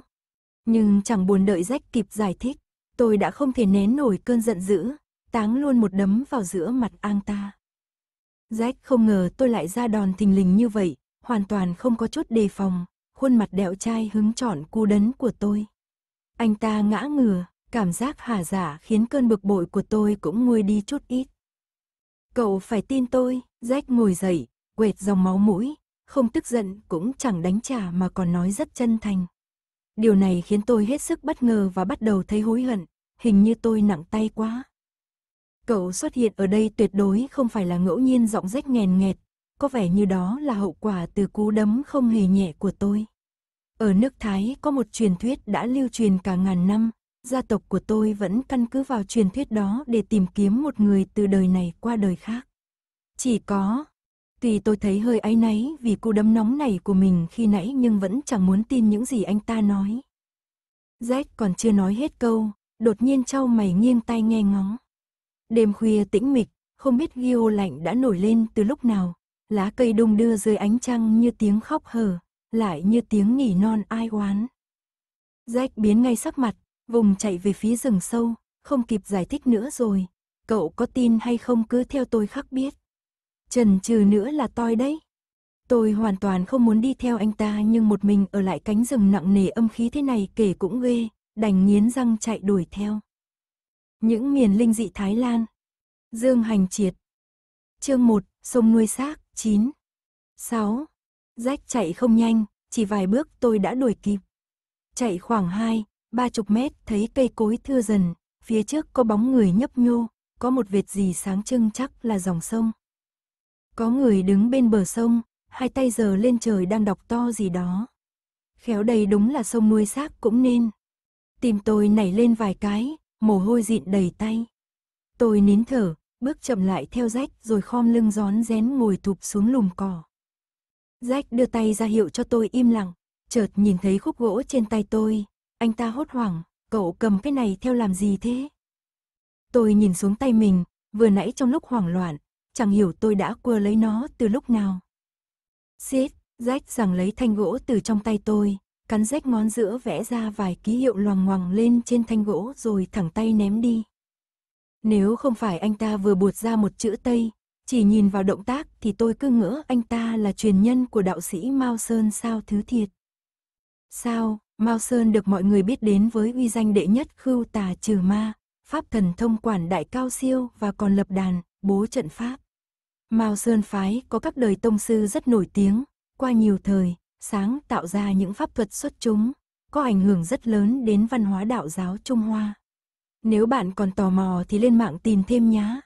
Nhưng chẳng buồn đợi rách kịp giải thích, tôi đã không thể nén nổi cơn giận dữ, táng luôn một đấm vào giữa mặt ang ta. Jack không ngờ tôi lại ra đòn thình lình như vậy, hoàn toàn không có chút đề phòng, khuôn mặt đẹo trai hứng trọn cú đấn của tôi. Anh ta ngã ngửa, cảm giác hà giả khiến cơn bực bội của tôi cũng nguôi đi chút ít. Cậu phải tin tôi, Jack ngồi dậy, quệt dòng máu mũi, không tức giận cũng chẳng đánh trả mà còn nói rất chân thành. Điều này khiến tôi hết sức bất ngờ và bắt đầu thấy hối hận, hình như tôi nặng tay quá. Cậu xuất hiện ở đây tuyệt đối không phải là ngẫu nhiên giọng rách nghèn nghẹt, có vẻ như đó là hậu quả từ cú đấm không hề nhẹ của tôi. Ở nước Thái có một truyền thuyết đã lưu truyền cả ngàn năm, gia tộc của tôi vẫn căn cứ vào truyền thuyết đó để tìm kiếm một người từ đời này qua đời khác. Chỉ có, tuy tôi thấy hơi áy náy vì cú đấm nóng này của mình khi nãy nhưng vẫn chẳng muốn tin những gì anh ta nói. Jack còn chưa nói hết câu, đột nhiên trao mày nghiêng tai nghe ngóng. Đêm khuya tĩnh mịch, không biết ghi ô lạnh đã nổi lên từ lúc nào. Lá cây đung đưa dưới ánh trăng như tiếng khóc hờ, lại như tiếng nghỉ non ai oán. Jack biến ngay sắc mặt, vùng chạy về phía rừng sâu, không kịp giải thích nữa rồi. Cậu có tin hay không cứ theo tôi khắc biết. Trần trừ nữa là toi đấy. Tôi hoàn toàn không muốn đi theo anh ta nhưng một mình ở lại cánh rừng nặng nề âm khí thế này kể cũng ghê, đành nghiến răng chạy đuổi theo. Những miền linh dị Thái Lan. Dương Hành Triệt. Chương 1, sông nuôi xác, 9. 6. Rách chạy không nhanh, chỉ vài bước tôi đã đuổi kịp. Chạy khoảng 2, 30 mét thấy cây cối thưa dần, phía trước có bóng người nhấp nhô, có một vệt gì sáng trưng chắc là dòng sông. Có người đứng bên bờ sông, hai tay giơ lên trời đang đọc to gì đó. Khéo đây đúng là sông nuôi xác cũng nên. Tìm tôi nảy lên vài cái, mồ hôi dịn đầy tay. Tôi nín thở, bước chậm lại theo rách rồi khom lưng gión rén ngồi thụp xuống lùm cỏ. Rách đưa tay ra hiệu cho tôi im lặng, chợt nhìn thấy khúc gỗ trên tay tôi, anh ta hốt hoảng, cậu cầm cái này theo làm gì thế? Tôi nhìn xuống tay mình, vừa nãy trong lúc hoảng loạn, chẳng hiểu tôi đã quơ lấy nó từ lúc nào. Xít, rách rằng lấy thanh gỗ từ trong tay tôi, cắn rách ngón giữa vẽ ra vài ký hiệu loằng ngoằng lên trên thanh gỗ rồi thẳng tay ném đi. Nếu không phải anh ta vừa buột ra một chữ Tây, chỉ nhìn vào động tác thì tôi cứ ngỡ anh ta là truyền nhân của đạo sĩ Mao Sơn sao thứ thiệt. Sao, Mao Sơn được mọi người biết đến với uy danh đệ nhất khưu tà trừ ma, pháp thần thông quản đại cao siêu và còn lập đàn, bố trận pháp. Mao Sơn phái có các đời tông sư rất nổi tiếng, qua nhiều thời, sáng tạo ra những pháp thuật xuất chúng, có ảnh hưởng rất lớn đến văn hóa đạo giáo Trung Hoa. Nếu bạn còn tò mò thì lên mạng tìm thêm nhá.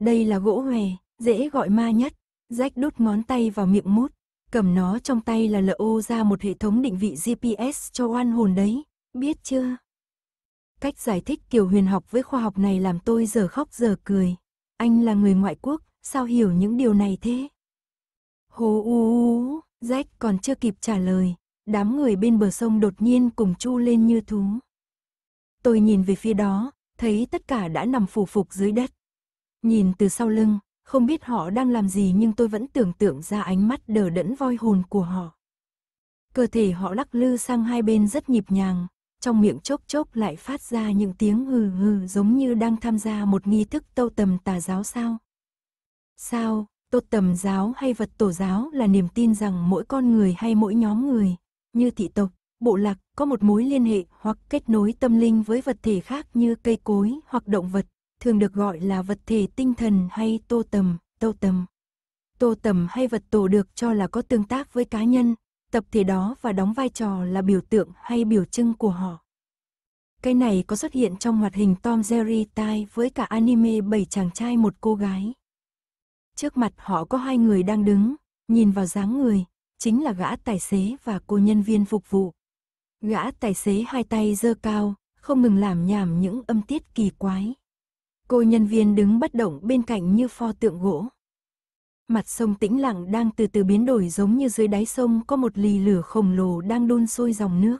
Đây là gỗ hòe, dễ gọi ma nhất, rách đút ngón tay vào miệng mút, cầm nó trong tay là ô ra một hệ thống định vị GPS cho oan hồn đấy, biết chưa? Cách giải thích kiểu huyền học với khoa học này làm tôi giờ khóc giờ cười. Anh là người ngoại quốc, sao hiểu những điều này thế? u u u. Jack còn chưa kịp trả lời, đám người bên bờ sông đột nhiên cùng chu lên như thú. Tôi nhìn về phía đó, thấy tất cả đã nằm phủ phục dưới đất. Nhìn từ sau lưng, không biết họ đang làm gì nhưng tôi vẫn tưởng tượng ra ánh mắt đờ đẫn voi hồn của họ. Cơ thể họ lắc lư sang hai bên rất nhịp nhàng, trong miệng chốc chốc lại phát ra những tiếng hừ hừ giống như đang tham gia một nghi thức tâu tầm tà giáo sao. Sao, Tốt tầm giáo hay vật tổ giáo là niềm tin rằng mỗi con người hay mỗi nhóm người, như thị tộc, bộ lạc, có một mối liên hệ hoặc kết nối tâm linh với vật thể khác như cây cối hoặc động vật, thường được gọi là vật thể tinh thần hay tô tầm, tô tầm. Tô tầm hay vật tổ được cho là có tương tác với cá nhân, tập thể đó và đóng vai trò là biểu tượng hay biểu trưng của họ. Cái này có xuất hiện trong hoạt hình Tom Jerry Tai với cả anime bảy chàng trai một cô gái. Trước mặt họ có hai người đang đứng, nhìn vào dáng người, chính là gã tài xế và cô nhân viên phục vụ. Gã tài xế hai tay giơ cao, không ngừng làm nhảm những âm tiết kỳ quái. Cô nhân viên đứng bất động bên cạnh như pho tượng gỗ. Mặt sông tĩnh lặng đang từ từ biến đổi giống như dưới đáy sông có một lì lửa khổng lồ đang đun sôi dòng nước.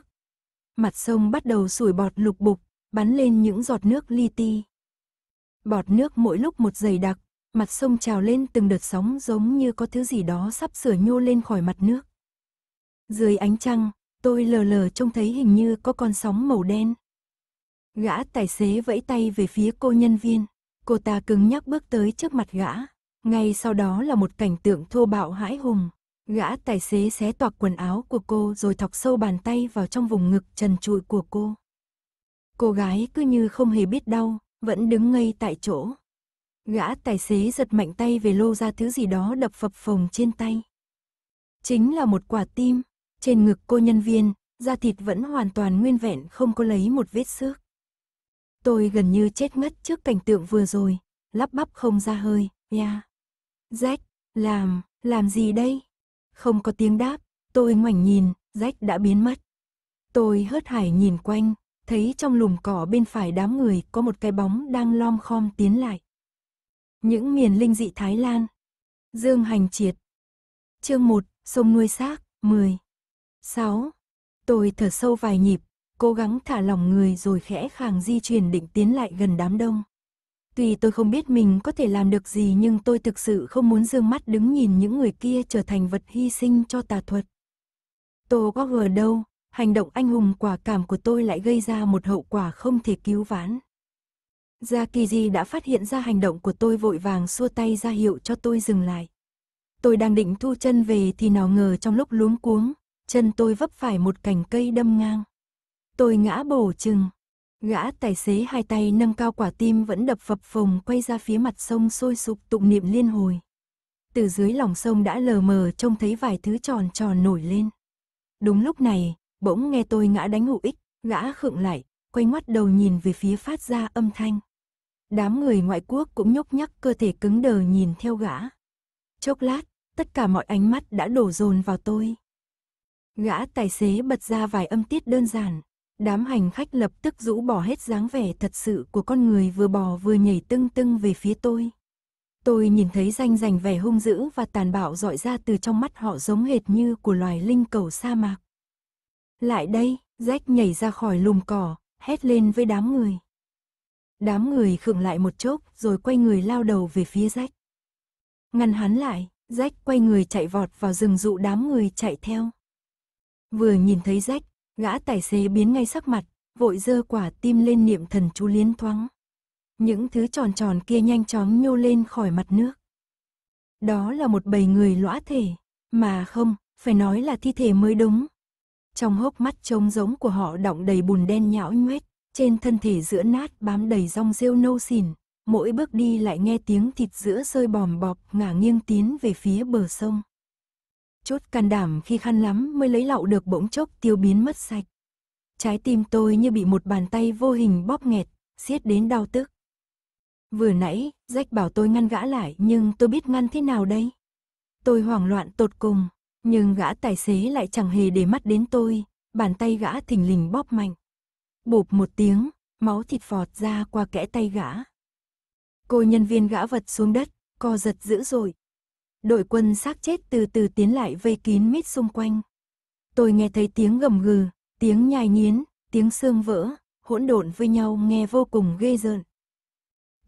Mặt sông bắt đầu sủi bọt lục bục, bắn lên những giọt nước li ti. Bọt nước mỗi lúc một dày đặc, Mặt sông trào lên từng đợt sóng giống như có thứ gì đó sắp sửa nhô lên khỏi mặt nước. Dưới ánh trăng, tôi lờ lờ trông thấy hình như có con sóng màu đen. Gã tài xế vẫy tay về phía cô nhân viên. Cô ta cứng nhắc bước tới trước mặt gã. Ngay sau đó là một cảnh tượng thô bạo hãi hùng. Gã tài xế xé toạc quần áo của cô rồi thọc sâu bàn tay vào trong vùng ngực trần trụi của cô. Cô gái cứ như không hề biết đau, vẫn đứng ngây tại chỗ. Gã tài xế giật mạnh tay về lô ra thứ gì đó đập phập phồng trên tay. Chính là một quả tim, trên ngực cô nhân viên, da thịt vẫn hoàn toàn nguyên vẹn không có lấy một vết xước. Tôi gần như chết ngất trước cảnh tượng vừa rồi, lắp bắp không ra hơi, nha. Jack, làm, làm gì đây? Không có tiếng đáp, tôi ngoảnh nhìn, Jack đã biến mất. Tôi hớt hải nhìn quanh, thấy trong lùm cỏ bên phải đám người có một cái bóng đang lom khom tiến lại. Những miền linh dị Thái Lan. Dương Hành Triệt. Chương 1, sông nuôi xác, 10. 6. Tôi thở sâu vài nhịp, cố gắng thả lỏng người rồi khẽ khàng di chuyển định tiến lại gần đám đông. Tuy tôi không biết mình có thể làm được gì nhưng tôi thực sự không muốn dương mắt đứng nhìn những người kia trở thành vật hy sinh cho tà thuật. Tôi có ngờ đâu, hành động anh hùng quả cảm của tôi lại gây ra một hậu quả không thể cứu vãn. Jakiji đã phát hiện ra hành động của tôi vội vàng xua tay ra hiệu cho tôi dừng lại. Tôi đang định thu chân về thì nào ngờ trong lúc luống cuống, chân tôi vấp phải một cành cây đâm ngang. Tôi ngã bổ chừng. Gã tài xế hai tay nâng cao quả tim vẫn đập phập phồng quay ra phía mặt sông sôi sục tụng niệm liên hồi. Từ dưới lòng sông đã lờ mờ trông thấy vài thứ tròn tròn nổi lên. Đúng lúc này, bỗng nghe tôi ngã đánh hữu ích, gã khựng lại, quay ngoắt đầu nhìn về phía phát ra âm thanh. Đám người ngoại quốc cũng nhúc nhắc cơ thể cứng đờ nhìn theo gã. Chốc lát, tất cả mọi ánh mắt đã đổ dồn vào tôi. Gã tài xế bật ra vài âm tiết đơn giản, đám hành khách lập tức rũ bỏ hết dáng vẻ thật sự của con người vừa bò vừa nhảy tưng tưng về phía tôi. Tôi nhìn thấy danh rành vẻ hung dữ và tàn bạo dọi ra từ trong mắt họ giống hệt như của loài linh cầu sa mạc. Lại đây, rách nhảy ra khỏi lùm cỏ, hét lên với đám người. Đám người khựng lại một chốc rồi quay người lao đầu về phía rách. Ngăn hắn lại, rách quay người chạy vọt vào rừng dụ đám người chạy theo. Vừa nhìn thấy rách, gã tài xế biến ngay sắc mặt, vội dơ quả tim lên niệm thần chú liến thoáng. Những thứ tròn tròn kia nhanh chóng nhô lên khỏi mặt nước. Đó là một bầy người lõa thể, mà không, phải nói là thi thể mới đúng. Trong hốc mắt trông giống của họ đọng đầy bùn đen nhão nhuét. Trên thân thể giữa nát bám đầy rong rêu nâu xỉn, mỗi bước đi lại nghe tiếng thịt giữa rơi bòm bọp ngả nghiêng tiến về phía bờ sông. Chốt can đảm khi khăn lắm mới lấy lạo được bỗng chốc tiêu biến mất sạch. Trái tim tôi như bị một bàn tay vô hình bóp nghẹt, siết đến đau tức. Vừa nãy, rách bảo tôi ngăn gã lại nhưng tôi biết ngăn thế nào đây? Tôi hoảng loạn tột cùng, nhưng gã tài xế lại chẳng hề để mắt đến tôi, bàn tay gã thình lình bóp mạnh bụp một tiếng, máu thịt phọt ra qua kẽ tay gã. Cô nhân viên gã vật xuống đất, co giật dữ rồi. Đội quân xác chết từ từ tiến lại vây kín mít xung quanh. Tôi nghe thấy tiếng gầm gừ, tiếng nhai nghiến, tiếng xương vỡ, hỗn độn với nhau nghe vô cùng ghê rợn.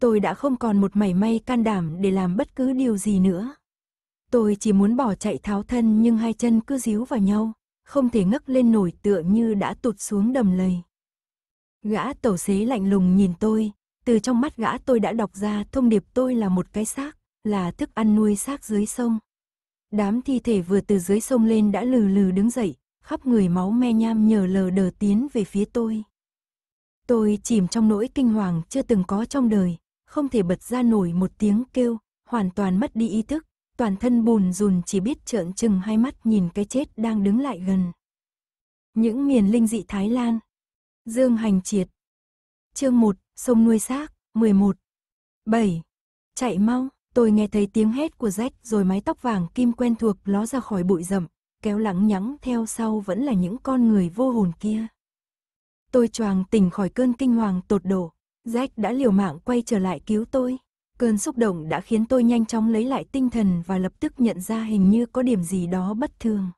Tôi đã không còn một mảy may can đảm để làm bất cứ điều gì nữa. Tôi chỉ muốn bỏ chạy tháo thân nhưng hai chân cứ díu vào nhau, không thể ngấc lên nổi tựa như đã tụt xuống đầm lầy. Gã tẩu xế lạnh lùng nhìn tôi, từ trong mắt gã tôi đã đọc ra thông điệp tôi là một cái xác, là thức ăn nuôi xác dưới sông. Đám thi thể vừa từ dưới sông lên đã lừ lừ đứng dậy, khắp người máu me nham nhờ lờ đờ tiến về phía tôi. Tôi chìm trong nỗi kinh hoàng chưa từng có trong đời, không thể bật ra nổi một tiếng kêu, hoàn toàn mất đi ý thức, toàn thân bùn rùn chỉ biết trợn trừng hai mắt nhìn cái chết đang đứng lại gần. Những miền linh dị Thái Lan, Dương Hành Triệt. Chương 1, sông nuôi xác, 11. 7. Chạy mau, tôi nghe thấy tiếng hét của rách rồi mái tóc vàng kim quen thuộc ló ra khỏi bụi rậm, kéo lẳng nhắng theo sau vẫn là những con người vô hồn kia. Tôi choàng tỉnh khỏi cơn kinh hoàng tột độ, rách đã liều mạng quay trở lại cứu tôi. Cơn xúc động đã khiến tôi nhanh chóng lấy lại tinh thần và lập tức nhận ra hình như có điểm gì đó bất thường.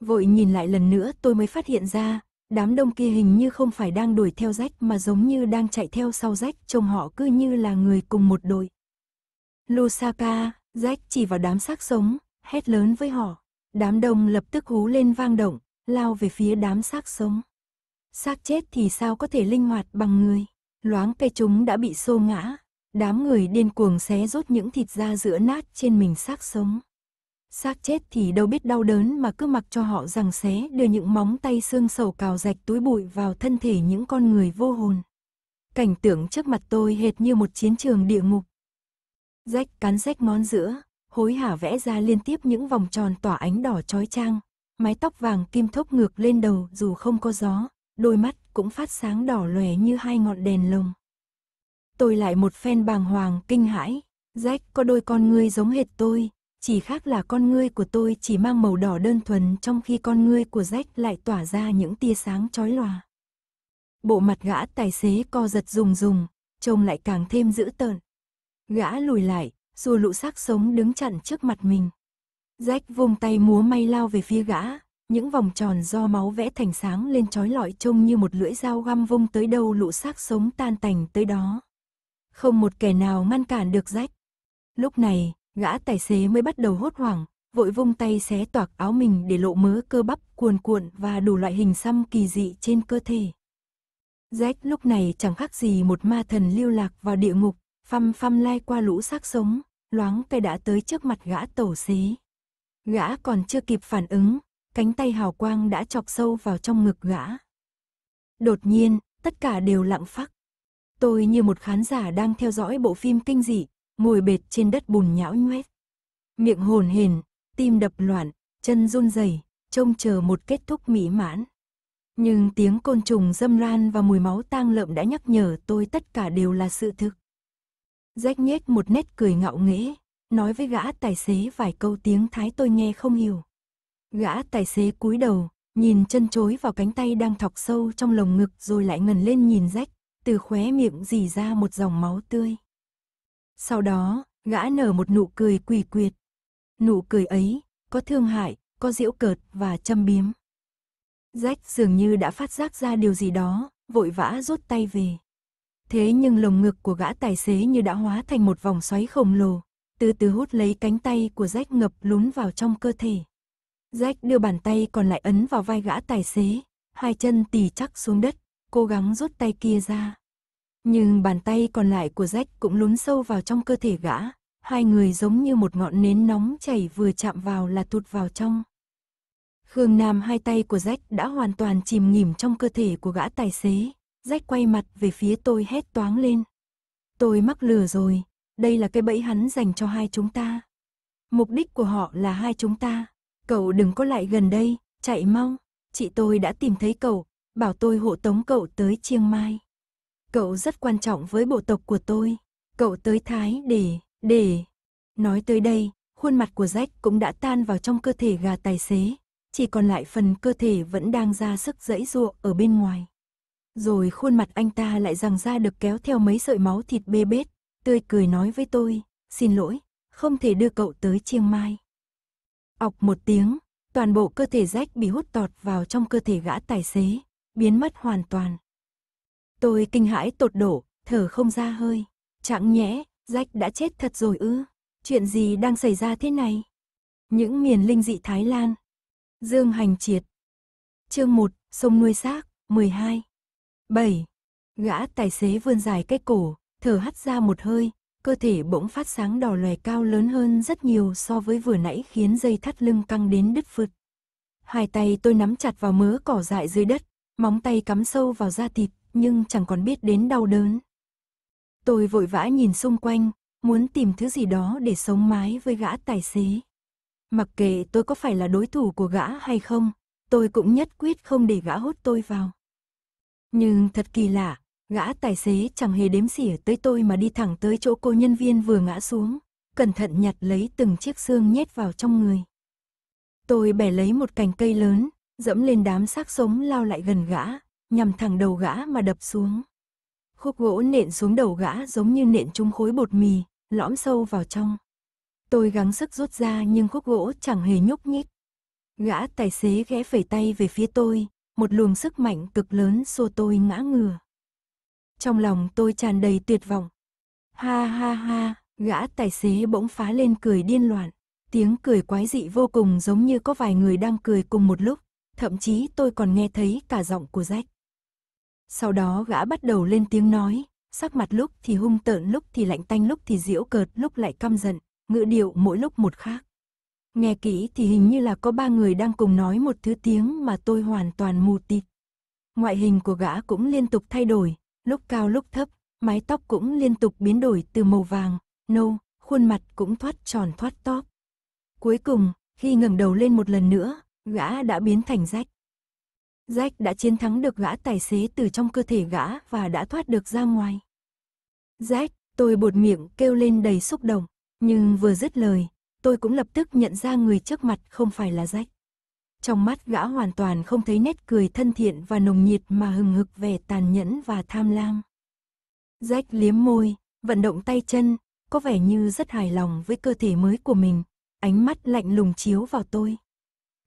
Vội nhìn lại lần nữa tôi mới phát hiện ra, đám đông kia hình như không phải đang đuổi theo rách mà giống như đang chạy theo sau rách, trông họ cứ như là người cùng một đội. Lusaka, rách chỉ vào đám xác sống, hét lớn với họ. Đám đông lập tức hú lên vang động, lao về phía đám xác sống. Xác chết thì sao có thể linh hoạt bằng người, loáng cây chúng đã bị xô ngã, đám người điên cuồng xé rốt những thịt da giữa nát trên mình xác sống. Xác chết thì đâu biết đau đớn mà cứ mặc cho họ rằng xé đưa những móng tay xương sầu cào rạch túi bụi vào thân thể những con người vô hồn. Cảnh tượng trước mặt tôi hệt như một chiến trường địa ngục. Rách cắn rách ngón giữa, hối hả vẽ ra liên tiếp những vòng tròn tỏa ánh đỏ chói chang, mái tóc vàng kim thốc ngược lên đầu dù không có gió, đôi mắt cũng phát sáng đỏ lòe như hai ngọn đèn lồng. Tôi lại một phen bàng hoàng kinh hãi, rách có đôi con người giống hệt tôi, chỉ khác là con ngươi của tôi chỉ mang màu đỏ đơn thuần trong khi con ngươi của Jack lại tỏa ra những tia sáng chói lòa. Bộ mặt gã tài xế co giật rùng rùng, trông lại càng thêm dữ tợn. Gã lùi lại, dù lũ xác sống đứng chặn trước mặt mình. Jack vung tay múa may lao về phía gã, những vòng tròn do máu vẽ thành sáng lên chói lọi trông như một lưỡi dao găm vung tới đâu lũ xác sống tan tành tới đó. Không một kẻ nào ngăn cản được rách. Lúc này, Gã tài xế mới bắt đầu hốt hoảng, vội vung tay xé toạc áo mình để lộ mớ cơ bắp cuồn cuộn và đủ loại hình xăm kỳ dị trên cơ thể. Jack lúc này chẳng khác gì một ma thần lưu lạc vào địa ngục, phăm phăm lai qua lũ xác sống, loáng cây đã tới trước mặt gã tổ xế. Gã còn chưa kịp phản ứng, cánh tay hào quang đã chọc sâu vào trong ngực gã. Đột nhiên, tất cả đều lặng phắc. Tôi như một khán giả đang theo dõi bộ phim kinh dị, ngồi bệt trên đất bùn nhão nhoét. Miệng hồn hền, tim đập loạn, chân run rẩy, trông chờ một kết thúc mỹ mãn. Nhưng tiếng côn trùng dâm ran và mùi máu tang lợm đã nhắc nhở tôi tất cả đều là sự thực. Rách nhếch một nét cười ngạo nghễ, nói với gã tài xế vài câu tiếng Thái tôi nghe không hiểu. Gã tài xế cúi đầu, nhìn chân chối vào cánh tay đang thọc sâu trong lồng ngực rồi lại ngần lên nhìn rách, từ khóe miệng dì ra một dòng máu tươi. Sau đó, gã nở một nụ cười quỷ quyệt. Nụ cười ấy, có thương hại, có diễu cợt và châm biếm. Jack dường như đã phát giác ra điều gì đó, vội vã rút tay về. Thế nhưng lồng ngực của gã tài xế như đã hóa thành một vòng xoáy khổng lồ, từ từ hút lấy cánh tay của Jack ngập lún vào trong cơ thể. Jack đưa bàn tay còn lại ấn vào vai gã tài xế, hai chân tì chắc xuống đất, cố gắng rút tay kia ra. Nhưng bàn tay còn lại của Jack cũng lún sâu vào trong cơ thể gã, hai người giống như một ngọn nến nóng chảy vừa chạm vào là tụt vào trong. Khương Nam hai tay của Jack đã hoàn toàn chìm nghỉm trong cơ thể của gã tài xế, Jack quay mặt về phía tôi hét toáng lên. Tôi mắc lừa rồi, đây là cái bẫy hắn dành cho hai chúng ta. Mục đích của họ là hai chúng ta. Cậu đừng có lại gần đây, chạy mau. Chị tôi đã tìm thấy cậu, bảo tôi hộ tống cậu tới Chiang Mai. Cậu rất quan trọng với bộ tộc của tôi. Cậu tới Thái để, để. Nói tới đây, khuôn mặt của Jack cũng đã tan vào trong cơ thể gà tài xế. Chỉ còn lại phần cơ thể vẫn đang ra sức dẫy ruộng ở bên ngoài. Rồi khuôn mặt anh ta lại rằng ra được kéo theo mấy sợi máu thịt bê bết. Tươi cười nói với tôi, xin lỗi, không thể đưa cậu tới chiêng Mai. Ọc một tiếng, toàn bộ cơ thể rách bị hút tọt vào trong cơ thể gã tài xế, biến mất hoàn toàn. Tôi kinh hãi tột đổ, thở không ra hơi. Chẳng nhẽ, Jack đã chết thật rồi ư? Chuyện gì đang xảy ra thế này? Những miền linh dị Thái Lan. Dương Hành Triệt. Chương 1, sông nuôi xác, 12. 7. Gã tài xế vươn dài cái cổ, thở hắt ra một hơi, cơ thể bỗng phát sáng đỏ lòe cao lớn hơn rất nhiều so với vừa nãy khiến dây thắt lưng căng đến đứt phật. Hai tay tôi nắm chặt vào mớ cỏ dại dưới đất, móng tay cắm sâu vào da thịt, nhưng chẳng còn biết đến đau đớn. Tôi vội vã nhìn xung quanh, muốn tìm thứ gì đó để sống mái với gã tài xế. Mặc kệ tôi có phải là đối thủ của gã hay không, tôi cũng nhất quyết không để gã hút tôi vào. Nhưng thật kỳ lạ, gã tài xế chẳng hề đếm xỉa tới tôi mà đi thẳng tới chỗ cô nhân viên vừa ngã xuống, cẩn thận nhặt lấy từng chiếc xương nhét vào trong người. Tôi bẻ lấy một cành cây lớn, dẫm lên đám xác sống lao lại gần gã, nhằm thẳng đầu gã mà đập xuống. Khúc gỗ nện xuống đầu gã giống như nện trúng khối bột mì, lõm sâu vào trong. Tôi gắng sức rút ra nhưng khúc gỗ chẳng hề nhúc nhích. Gã tài xế ghé phẩy tay về phía tôi, một luồng sức mạnh cực lớn xô tôi ngã ngửa. Trong lòng tôi tràn đầy tuyệt vọng. Ha ha ha, gã tài xế bỗng phá lên cười điên loạn. Tiếng cười quái dị vô cùng giống như có vài người đang cười cùng một lúc. Thậm chí tôi còn nghe thấy cả giọng của Jack. Sau đó gã bắt đầu lên tiếng nói, sắc mặt lúc thì hung tợn lúc thì lạnh tanh lúc thì diễu cợt lúc lại căm giận, ngữ điệu mỗi lúc một khác. Nghe kỹ thì hình như là có ba người đang cùng nói một thứ tiếng mà tôi hoàn toàn mù tịt. Ngoại hình của gã cũng liên tục thay đổi, lúc cao lúc thấp, mái tóc cũng liên tục biến đổi từ màu vàng, nâu, khuôn mặt cũng thoát tròn thoát tóp. Cuối cùng, khi ngẩng đầu lên một lần nữa, gã đã biến thành rách. Jack đã chiến thắng được gã tài xế từ trong cơ thể gã và đã thoát được ra ngoài. Jack, tôi bột miệng kêu lên đầy xúc động, nhưng vừa dứt lời, tôi cũng lập tức nhận ra người trước mặt không phải là Jack. Trong mắt gã hoàn toàn không thấy nét cười thân thiện và nồng nhiệt mà hừng hực vẻ tàn nhẫn và tham lam. Jack liếm môi, vận động tay chân, có vẻ như rất hài lòng với cơ thể mới của mình, ánh mắt lạnh lùng chiếu vào tôi.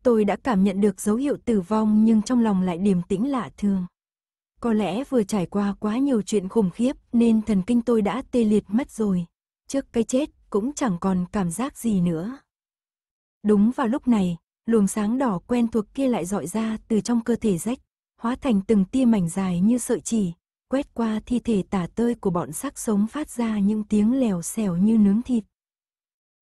Tôi đã cảm nhận được dấu hiệu tử vong nhưng trong lòng lại điềm tĩnh lạ thường. Có lẽ vừa trải qua quá nhiều chuyện khủng khiếp nên thần kinh tôi đã tê liệt mất rồi. Trước cái chết cũng chẳng còn cảm giác gì nữa. Đúng vào lúc này, luồng sáng đỏ quen thuộc kia lại dọi ra từ trong cơ thể rách, hóa thành từng tia mảnh dài như sợi chỉ, quét qua thi thể tả tơi của bọn xác sống phát ra những tiếng lèo xèo như nướng thịt.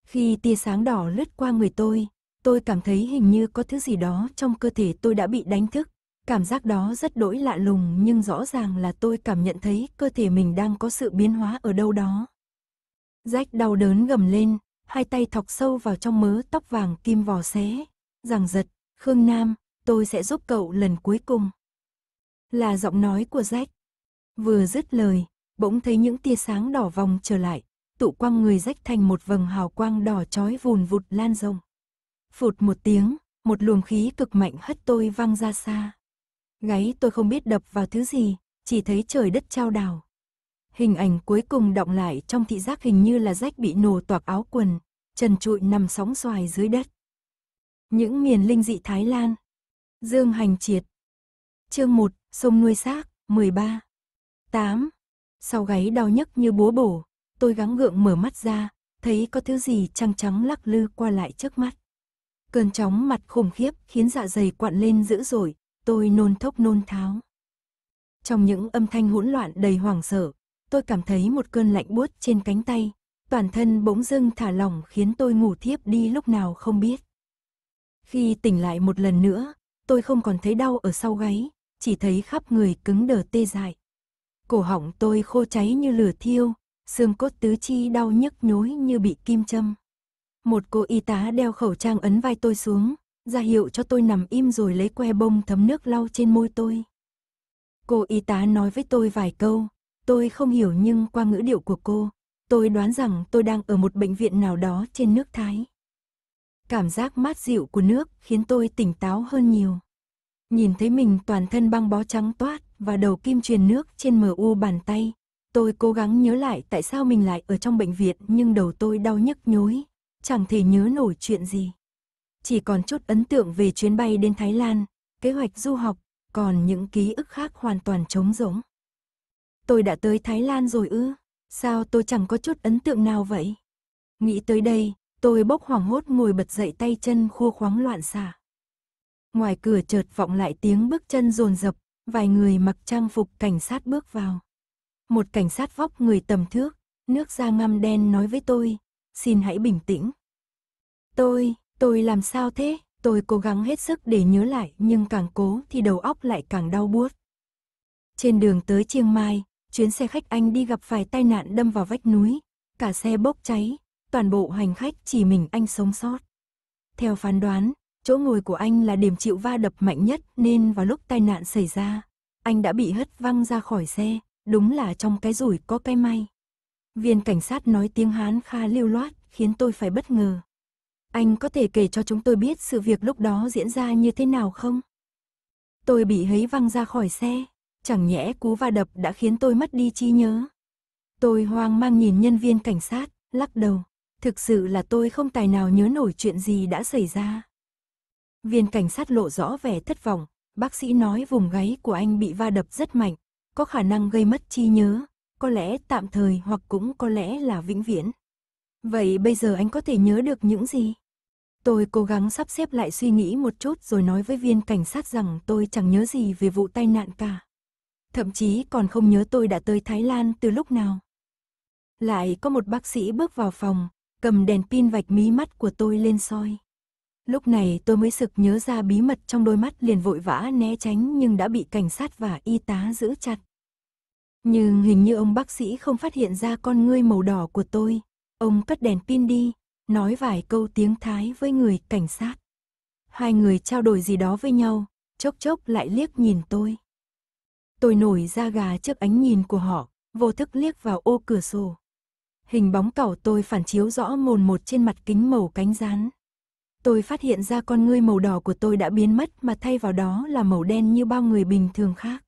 Khi tia sáng đỏ lướt qua người tôi, Tôi cảm thấy hình như có thứ gì đó trong cơ thể tôi đã bị đánh thức. Cảm giác đó rất đỗi lạ lùng nhưng rõ ràng là tôi cảm nhận thấy cơ thể mình đang có sự biến hóa ở đâu đó. Rách đau đớn gầm lên, hai tay thọc sâu vào trong mớ tóc vàng kim vò xé. Giảng giật, Khương Nam, tôi sẽ giúp cậu lần cuối cùng. Là giọng nói của Rách. Vừa dứt lời, bỗng thấy những tia sáng đỏ vòng trở lại, tụ quang người Rách thành một vầng hào quang đỏ chói vùn vụt lan rộng. Phụt một tiếng, một luồng khí cực mạnh hất tôi văng ra xa. Gáy tôi không biết đập vào thứ gì, chỉ thấy trời đất trao đảo. Hình ảnh cuối cùng động lại trong thị giác hình như là rách bị nổ toạc áo quần, trần trụi nằm sóng xoài dưới đất. Những miền linh dị Thái Lan. Dương Hành Triệt. Chương 1, sông nuôi xác, 13. 8. Sau gáy đau nhức như búa bổ, tôi gắng gượng mở mắt ra, thấy có thứ gì trăng trắng lắc lư qua lại trước mắt. Cơn chóng mặt khủng khiếp khiến dạ dày quặn lên dữ dội, tôi nôn thốc nôn tháo. Trong những âm thanh hỗn loạn đầy hoảng sợ, tôi cảm thấy một cơn lạnh buốt trên cánh tay, toàn thân bỗng dưng thả lỏng khiến tôi ngủ thiếp đi lúc nào không biết. Khi tỉnh lại một lần nữa, tôi không còn thấy đau ở sau gáy, chỉ thấy khắp người cứng đờ tê dại. Cổ họng tôi khô cháy như lửa thiêu, xương cốt tứ chi đau nhức nhối như bị kim châm. Một cô y tá đeo khẩu trang ấn vai tôi xuống, ra hiệu cho tôi nằm im rồi lấy que bông thấm nước lau trên môi tôi. Cô y tá nói với tôi vài câu, tôi không hiểu nhưng qua ngữ điệu của cô, tôi đoán rằng tôi đang ở một bệnh viện nào đó trên nước Thái. Cảm giác mát dịu của nước khiến tôi tỉnh táo hơn nhiều. Nhìn thấy mình toàn thân băng bó trắng toát và đầu kim truyền nước trên mờ u bàn tay, tôi cố gắng nhớ lại tại sao mình lại ở trong bệnh viện nhưng đầu tôi đau nhức nhối, chẳng thể nhớ nổi chuyện gì. Chỉ còn chút ấn tượng về chuyến bay đến Thái Lan, kế hoạch du học, còn những ký ức khác hoàn toàn trống rỗng. Tôi đã tới Thái Lan rồi ư, sao tôi chẳng có chút ấn tượng nào vậy? Nghĩ tới đây, tôi bốc hoảng hốt ngồi bật dậy tay chân khua khoáng loạn xạ. Ngoài cửa chợt vọng lại tiếng bước chân rồn rập, vài người mặc trang phục cảnh sát bước vào. Một cảnh sát vóc người tầm thước, nước da ngăm đen nói với tôi, xin hãy bình tĩnh. Tôi, tôi làm sao thế? Tôi cố gắng hết sức để nhớ lại nhưng càng cố thì đầu óc lại càng đau buốt. Trên đường tới Chiang Mai, chuyến xe khách Anh đi gặp phải tai nạn đâm vào vách núi, cả xe bốc cháy, toàn bộ hành khách chỉ mình anh sống sót. Theo phán đoán, chỗ ngồi của anh là điểm chịu va đập mạnh nhất nên vào lúc tai nạn xảy ra, anh đã bị hất văng ra khỏi xe, đúng là trong cái rủi có cái may. Viên cảnh sát nói tiếng Hán khá lưu loát, khiến tôi phải bất ngờ. Anh có thể kể cho chúng tôi biết sự việc lúc đó diễn ra như thế nào không? Tôi bị hấy văng ra khỏi xe, chẳng nhẽ cú va đập đã khiến tôi mất đi trí nhớ. Tôi hoang mang nhìn nhân viên cảnh sát, lắc đầu. Thực sự là tôi không tài nào nhớ nổi chuyện gì đã xảy ra. Viên cảnh sát lộ rõ vẻ thất vọng, bác sĩ nói vùng gáy của anh bị va đập rất mạnh, có khả năng gây mất trí nhớ, có lẽ tạm thời hoặc cũng có lẽ là vĩnh viễn. Vậy bây giờ anh có thể nhớ được những gì? Tôi cố gắng sắp xếp lại suy nghĩ một chút rồi nói với viên cảnh sát rằng tôi chẳng nhớ gì về vụ tai nạn cả. Thậm chí còn không nhớ tôi đã tới Thái Lan từ lúc nào. Lại có một bác sĩ bước vào phòng, cầm đèn pin vạch mí mắt của tôi lên soi. Lúc này tôi mới sực nhớ ra bí mật trong đôi mắt liền vội vã né tránh nhưng đã bị cảnh sát và y tá giữ chặt. Nhưng hình như ông bác sĩ không phát hiện ra con ngươi màu đỏ của tôi. Ông cất đèn pin đi, nói vài câu tiếng Thái với người cảnh sát. Hai người trao đổi gì đó với nhau, chốc chốc lại liếc nhìn tôi. Tôi nổi da gà trước ánh nhìn của họ, vô thức liếc vào ô cửa sổ. Hình bóng cẩu tôi phản chiếu rõ mồn một trên mặt kính màu cánh rán. Tôi phát hiện ra con ngươi màu đỏ của tôi đã biến mất mà thay vào đó là màu đen như bao người bình thường khác.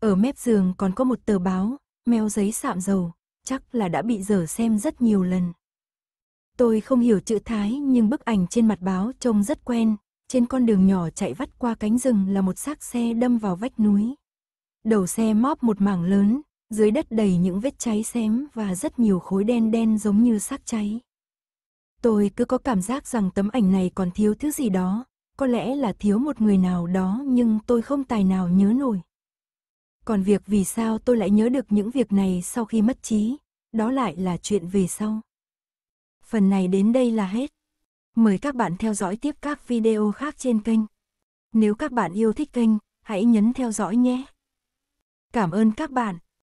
Ở mép giường còn có một tờ báo, mèo giấy sạm dầu, chắc là đã bị dở xem rất nhiều lần. Tôi không hiểu chữ Thái nhưng bức ảnh trên mặt báo trông rất quen, trên con đường nhỏ chạy vắt qua cánh rừng là một xác xe đâm vào vách núi. Đầu xe móp một mảng lớn, dưới đất đầy những vết cháy xém và rất nhiều khối đen đen giống như xác cháy. Tôi cứ có cảm giác rằng tấm ảnh này còn thiếu thứ gì đó, có lẽ là thiếu một người nào đó nhưng tôi không tài nào nhớ nổi. Còn việc vì sao tôi lại nhớ được những việc này sau khi mất trí, đó lại là chuyện về sau. Phần này đến đây là hết. Mời các bạn theo dõi tiếp các video khác trên kênh. Nếu các bạn yêu thích kênh, hãy nhấn theo dõi nhé. Cảm ơn các bạn.